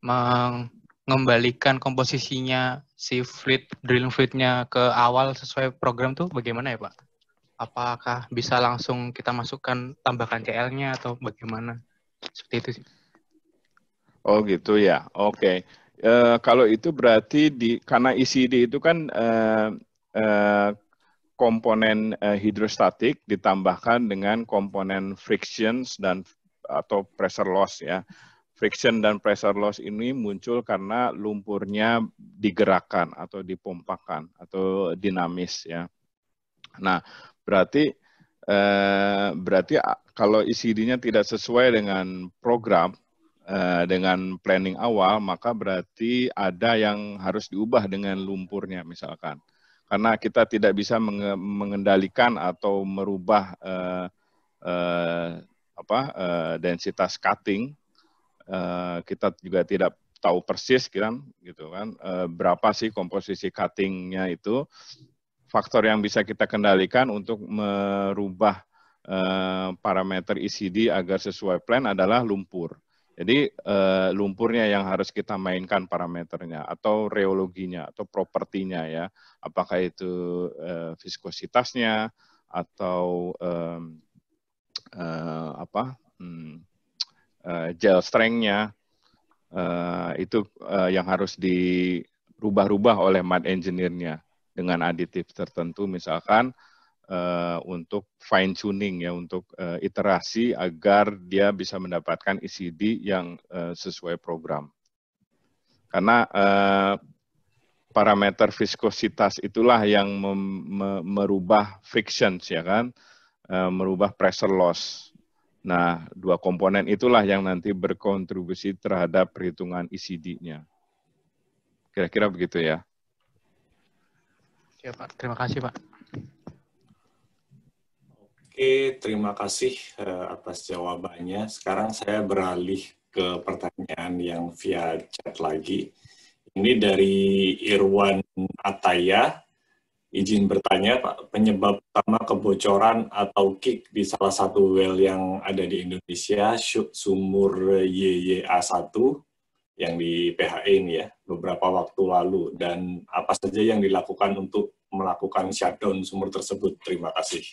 [SPEAKER 5] mengembalikan komposisinya si fluid drilling fluidnya ke awal sesuai program tuh bagaimana ya Pak? Apakah bisa langsung kita masukkan tambahkan CL-nya atau bagaimana? Seperti itu sih.
[SPEAKER 3] Oh gitu ya, oke. Okay e, kalau itu berarti di karena ICD e itu kan e, e, komponen e, hidrostatik ditambahkan dengan komponen frictions dan atau pressure loss ya. Friction dan pressure loss ini muncul karena lumpurnya digerakkan atau dipompakan atau dinamis ya. Nah, berarti eh, berarti kalau ECD-nya tidak sesuai dengan program Eh, dengan planning awal, maka berarti ada yang harus diubah dengan lumpurnya misalkan. Karena kita tidak bisa mengendalikan atau merubah uh, uh, apa uh, densitas cutting, uh, kita juga tidak tahu persis kan, gitu kan, uh, berapa sih komposisi cuttingnya itu. Faktor yang bisa kita kendalikan untuk merubah uh, parameter ECD agar sesuai plan adalah lumpur jadi uh, lumpurnya yang harus kita mainkan parameternya atau reologinya atau propertinya ya. Apakah itu uh, viskositasnya atau um, uh, apa hmm, uh, gel strengthnya uh, itu uh, yang harus dirubah-rubah oleh mud engineer-nya dengan aditif tertentu misalkan uh, untuk fine tuning ya untuk uh, iterasi agar dia bisa mendapatkan ECD yang uh, sesuai program. Karena uh, parameter viskositas itulah yang me merubah friction ya kan, uh, merubah pressure loss. Nah, dua komponen itulah yang nanti berkontribusi terhadap perhitungan ECD-nya. Kira-kira begitu ya.
[SPEAKER 5] Ya Pak, terima kasih Pak.
[SPEAKER 4] Oke, terima kasih eh, atas jawabannya. Sekarang saya beralih ke pertanyaan yang via chat lagi. Ini dari Irwan Ataya. Izin bertanya, Pak, penyebab utama kebocoran atau kick di salah satu well yang ada di Indonesia, sumur YYA1 yang di PHE ini ya, beberapa waktu lalu. Dan apa saja yang dilakukan untuk melakukan shutdown sumur tersebut? Terima kasih.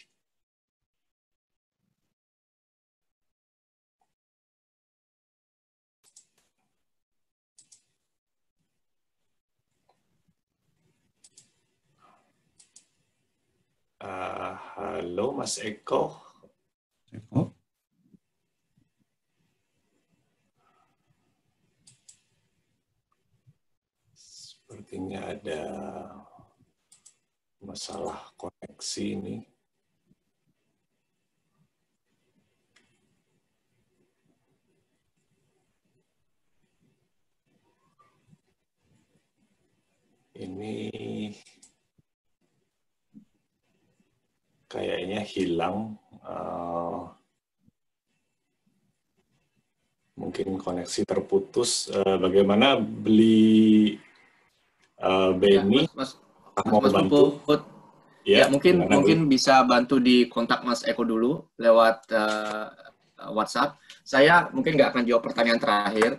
[SPEAKER 4] Uh, halo Mas Eko. Eko. Sepertinya ada masalah koneksi ini. Ini kayaknya hilang uh, mungkin koneksi terputus uh, bagaimana beli uh, Benny ya, mas, ah, mas, mau mas bantu
[SPEAKER 2] Puput. Ya, ya mungkin mungkin dulu? bisa bantu di kontak Mas Eko dulu lewat uh, WhatsApp saya mungkin nggak akan jawab pertanyaan terakhir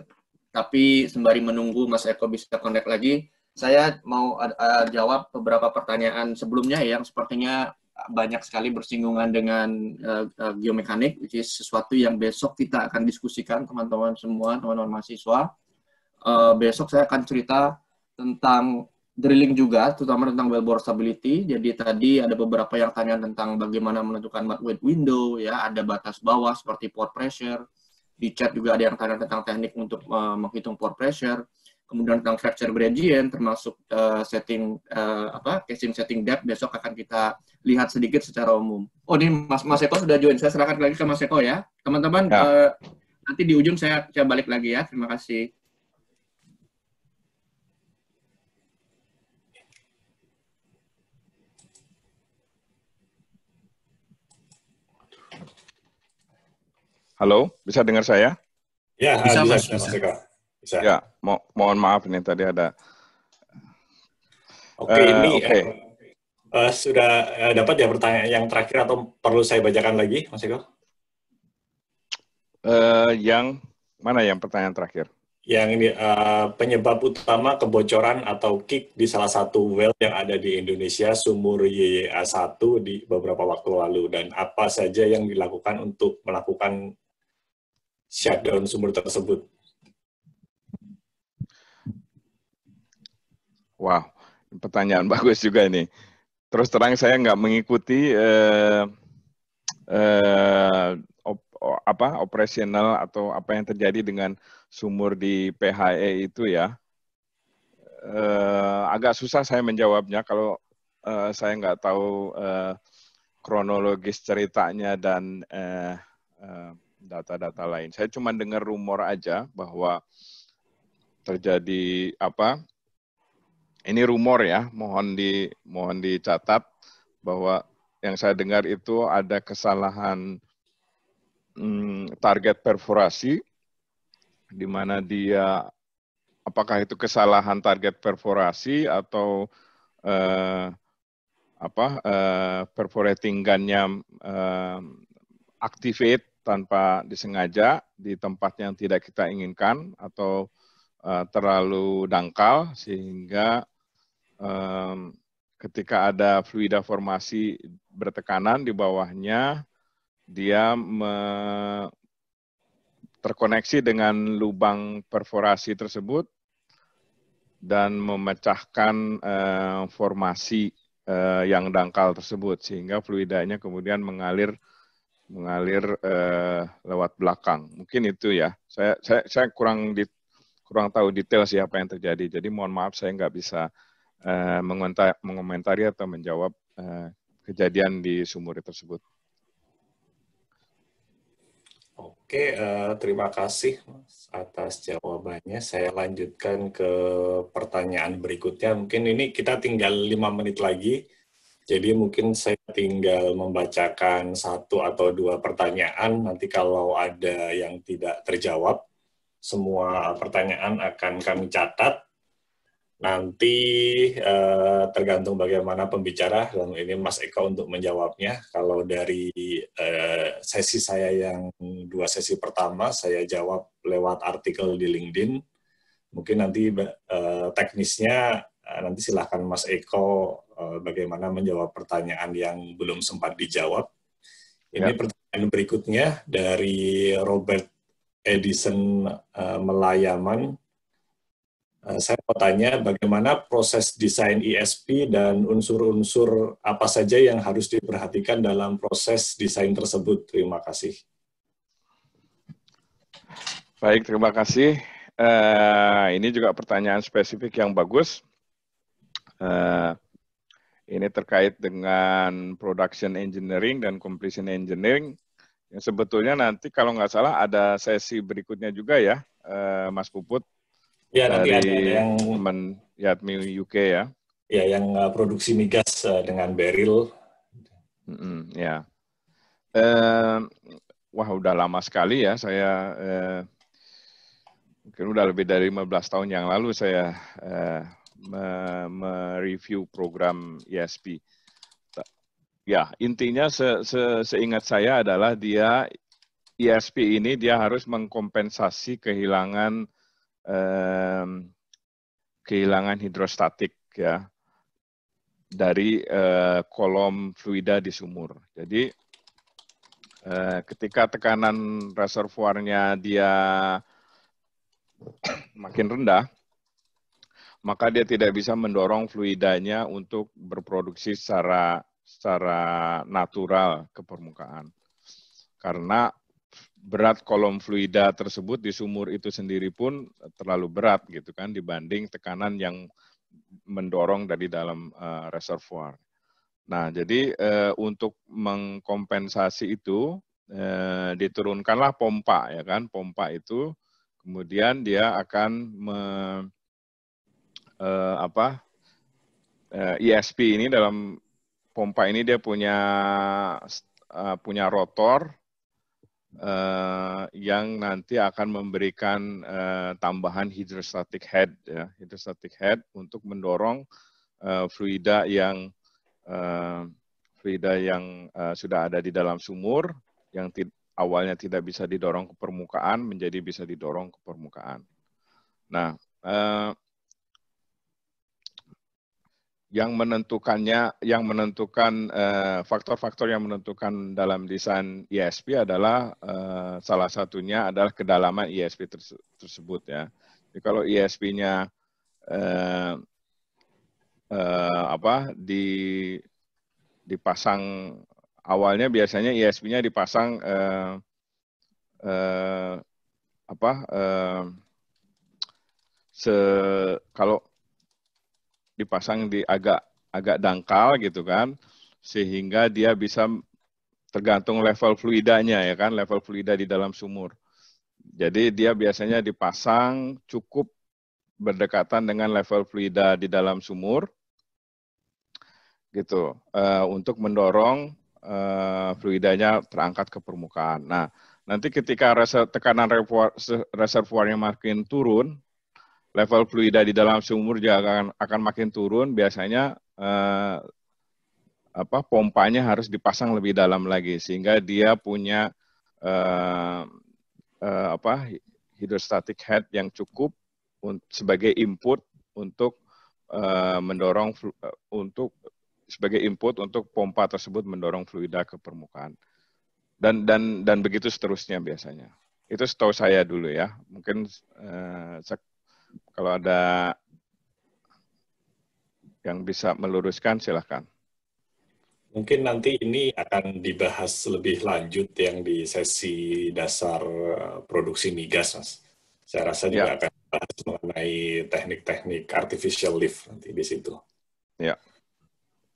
[SPEAKER 2] tapi sembari menunggu Mas Eko bisa connect lagi saya mau uh, jawab beberapa pertanyaan sebelumnya yang sepertinya banyak sekali bersinggungan dengan uh, eh, uh, eh, geomekanik, which is sesuatu yang besok kita akan diskusikan teman-teman semua, teman-teman mahasiswa. Uh, besok saya akan cerita tentang drilling juga, terutama tentang wellbore stability. Jadi tadi ada beberapa yang tanya tentang bagaimana menentukan mud weight window, ya ada batas bawah seperti pore pressure. Di chat juga ada yang tanya tentang teknik untuk uh, menghitung pore pressure kemudian tentang fracture gradient termasuk uh, setting uh, apa casing setting depth besok akan kita lihat sedikit secara umum. Oh ini Mas Mas Eko sudah join. Saya serahkan lagi ke Mas Eko ya. Teman-teman ya. uh, nanti di ujung saya saya balik lagi ya. Terima kasih.
[SPEAKER 3] Halo, bisa dengar saya?
[SPEAKER 1] Ya, bisa, bisa Mas, mas Eko.
[SPEAKER 3] Bisa. Ya, mo mohon maaf nih tadi ada. Oke, okay, uh, eh, ini okay. Uh,
[SPEAKER 4] eh, uh, sudah uh, dapat ya pertanyaan yang terakhir atau perlu saya bacakan lagi, Mas Eko? Uh, yang mana yang pertanyaan terakhir? Yang ini uh, penyebab utama kebocoran atau kick di salah satu well yang ada di Indonesia sumur YYA1 di beberapa waktu lalu dan apa saja yang dilakukan untuk melakukan shutdown sumur tersebut?
[SPEAKER 3] Wow, pertanyaan bagus juga ini. Terus terang saya nggak mengikuti eh, eh, op, apa operasional atau apa yang terjadi dengan sumur di PHE itu ya. Eh, agak susah saya menjawabnya kalau eh, saya nggak tahu eh, kronologis ceritanya dan eh, eh, data-data lain. Saya cuma dengar rumor aja bahwa terjadi apa ini rumor ya, mohon di mohon dicatat bahwa yang saya dengar itu ada kesalahan hmm, target perforasi di mana dia apakah itu kesalahan target perforasi atau eh, apa eh, perforating gunnya eh, activate tanpa disengaja di tempat yang tidak kita inginkan atau eh, terlalu dangkal sehingga um, ketika ada fluida formasi bertekanan di bawahnya, dia me terkoneksi dengan lubang perforasi tersebut dan memecahkan uh, formasi uh, yang dangkal tersebut sehingga fluidanya kemudian mengalir mengalir uh, lewat belakang. Mungkin itu ya. Saya saya, saya kurang di, kurang tahu detail siapa yang terjadi. Jadi mohon maaf saya nggak bisa Eh, mengomentari atau menjawab eh, kejadian di sumur tersebut.
[SPEAKER 4] Oke, eh, terima kasih atas jawabannya. Saya lanjutkan ke pertanyaan berikutnya. Mungkin ini kita tinggal lima menit lagi. Jadi mungkin saya tinggal membacakan satu atau dua pertanyaan. Nanti kalau ada yang tidak terjawab, semua pertanyaan akan kami catat Nanti eh, tergantung bagaimana pembicara, dan ini Mas Eko untuk menjawabnya. Kalau dari eh, sesi saya yang dua sesi pertama, saya jawab lewat artikel di LinkedIn. Mungkin nanti eh, teknisnya eh, nanti silahkan Mas Eko eh, bagaimana menjawab pertanyaan yang belum sempat dijawab. Ini ya. pertanyaan berikutnya dari Robert Edison eh, Melayaman Eh, saya mau tanya bagaimana proses desain ISP e dan unsur-unsur apa saja yang harus diperhatikan dalam proses desain tersebut. Terima kasih.
[SPEAKER 3] Baik, terima kasih. Uh, ini juga pertanyaan spesifik yang bagus. Uh, ini terkait dengan production engineering dan completion engineering. Yang sebetulnya nanti kalau nggak salah ada sesi berikutnya juga ya, uh, Mas Puput ya, nanti dari ada yang teman Yatmi UK ya. Ya, yang uh, produksi migas uh, dengan beril. Mm -hmm, ya. Uh, wah, udah lama sekali ya saya uh, mungkin udah lebih dari 15 tahun yang lalu saya uh, mereview me program ESP. Ya, intinya se -se seingat saya adalah dia ESP ini dia harus mengkompensasi kehilangan kehilangan hidrostatik ya dari eh, kolom fluida di sumur. Jadi eh, ketika tekanan reservoirnya dia makin rendah, maka dia tidak bisa mendorong fluidanya untuk berproduksi secara secara natural ke permukaan. Karena berat kolom fluida tersebut di sumur itu sendiri pun terlalu berat gitu kan dibanding tekanan yang mendorong dari dalam uh, reservoir. Nah, jadi uh, untuk mengkompensasi itu uh, diturunkanlah pompa ya kan, pompa itu kemudian dia akan me, uh, apa uh, ISP e ini dalam pompa ini dia punya uh, punya rotor uh, yang nanti akan memberikan uh, tambahan hydrostatic head, ya, hydrostatic head untuk mendorong uh, fluida yang uh, fluida yang uh, sudah ada di dalam sumur yang awalnya tidak bisa didorong ke permukaan menjadi bisa didorong ke permukaan. Nah, uh, yang menentukannya yang menentukan eh, faktor-faktor yang menentukan dalam desain ISP e adalah eh, salah satunya adalah kedalaman ISP e terse tersebut ya. Jadi kalau ISP-nya e eh, apa di dipasang awalnya biasanya ISP-nya dipasang apa se kalau dipasang di agak agak dangkal gitu kan sehingga dia bisa tergantung level fluidanya ya kan level fluida di dalam sumur. Jadi dia biasanya dipasang cukup berdekatan dengan level fluida di dalam sumur gitu uh, untuk mendorong uh, fluidanya terangkat ke permukaan. Nah, nanti ketika reser, tekanan reservoir, reservoirnya makin turun, level fluida di dalam sumur juga akan akan makin turun biasanya eh, apa pompanya harus dipasang lebih dalam lagi sehingga dia punya eh, eh, apa hydrostatic head yang cukup sebagai input untuk eh, mendorong eh, untuk sebagai input untuk pompa tersebut mendorong fluida ke permukaan dan dan dan begitu seterusnya biasanya itu setahu saya dulu ya mungkin eh, kalau ada yang bisa meluruskan, silahkan.
[SPEAKER 4] Mungkin nanti ini akan dibahas lebih lanjut yang di sesi dasar eh, produksi migas, Mas. Saya rasa ya. akan bahas mengenai teknik-teknik artificial lift nanti di situ. Ya.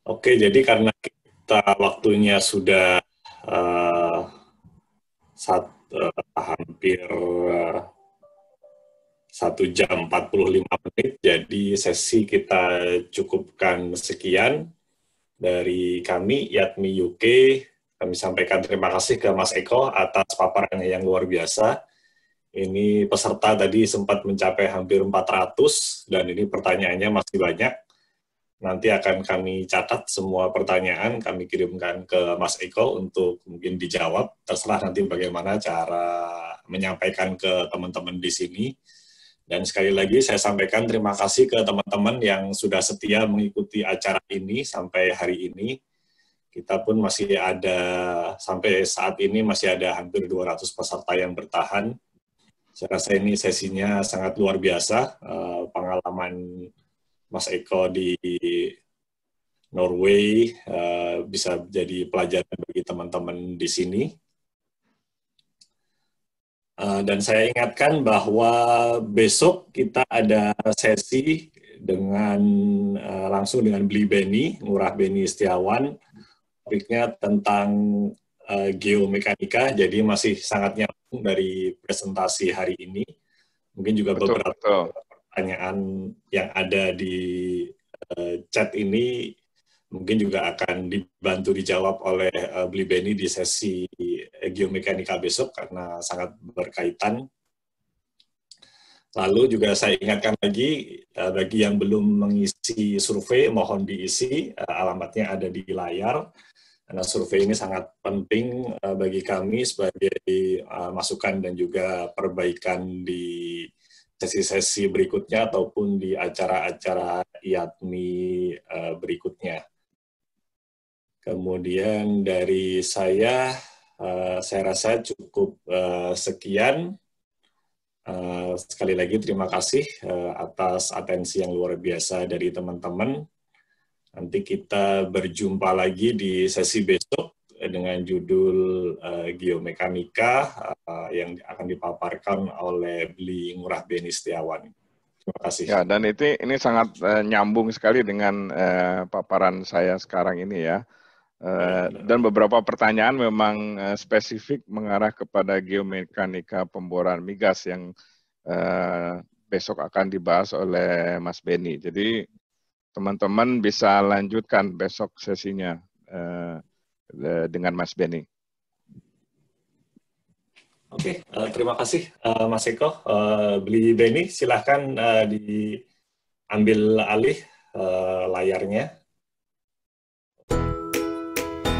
[SPEAKER 4] Oke, jadi karena kita waktunya sudah uh, eh, saat, uh, eh, hampir uh, satu jam 45 menit. Jadi sesi kita cukupkan sekian dari kami Yatmi UK. Kami sampaikan terima kasih ke Mas Eko atas paparannya yang luar biasa. Ini peserta tadi sempat mencapai hampir 400 dan ini pertanyaannya masih banyak. Nanti akan kami catat semua pertanyaan, kami kirimkan ke Mas Eko untuk mungkin dijawab. Terserah nanti bagaimana cara menyampaikan ke teman-teman di sini. Dan sekali lagi saya sampaikan terima kasih ke teman-teman yang sudah setia mengikuti acara ini sampai hari ini. Kita pun masih ada, sampai saat ini masih ada hampir 200 peserta yang bertahan. Saya rasa ini sesinya sangat luar biasa. Eh, pengalaman Mas Eko di Norway eh, bisa jadi pelajaran bagi teman-teman di sini. Eh, dan saya ingatkan bahwa besok kita ada sesi dengan uh, langsung dengan Bli Beni, Ngurah Beni Setiawan, topiknya tentang uh, geomekanika, jadi masih sangat nyambung dari presentasi hari ini. Mungkin juga betul, beberapa betul. pertanyaan yang ada di uh, chat ini mungkin juga akan dibantu dijawab oleh uh, eh, Bli Beni di sesi geomekanika besok karena sangat berkaitan. Lalu juga saya ingatkan lagi uh, bagi yang belum mengisi survei mohon diisi uh, alamatnya ada di layar. Karena survei ini sangat penting uh, bagi kami sebagai uh, masukan dan juga perbaikan di sesi-sesi berikutnya ataupun di acara-acara IATMI uh, berikutnya. Kemudian dari saya, uh, saya rasa cukup uh, sekian. Uh, sekali lagi terima kasih uh, atas atensi yang luar biasa dari teman-teman. Nanti kita berjumpa lagi di sesi besok dengan judul uh, Geomekanika uh, yang akan dipaparkan oleh Bli Ngurah Beni Setiawan.
[SPEAKER 3] Terima kasih. Ya, dan itu ini sangat uh, nyambung sekali dengan uh, paparan saya sekarang ini ya. Eh, iya, iya. dan beberapa pertanyaan memang eh, spesifik mengarah kepada geomekanika pemboran migas yang eh, besok akan dibahas oleh Mas Beni. Jadi teman-teman bisa lanjutkan besok sesinya dengan Mas Beni.
[SPEAKER 4] Oke, okay, uh, terima kasih uh, Mas Eko. Uh, Beli Benny, silahkan uh, diambil alih uh, layarnya.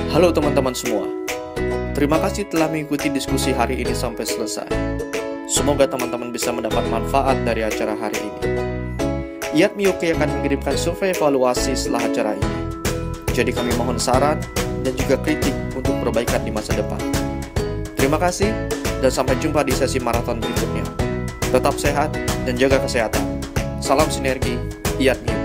[SPEAKER 4] Halo teman-teman semua. Terima kasih telah mengikuti
[SPEAKER 2] diskusi hari ini sampai selesai. Semoga teman-teman bisa mendapat manfaat dari acara hari ini. Iat Miyuki akan mengirimkan survei evaluasi setelah acara ini. Jadi kami mohon saran dan juga kritik untuk perbaikan di masa depan. Terima kasih dan sampai jumpa di sesi maraton berikutnya. Tetap sehat dan jaga kesehatan. Salam sinergi, Iat Miyuki.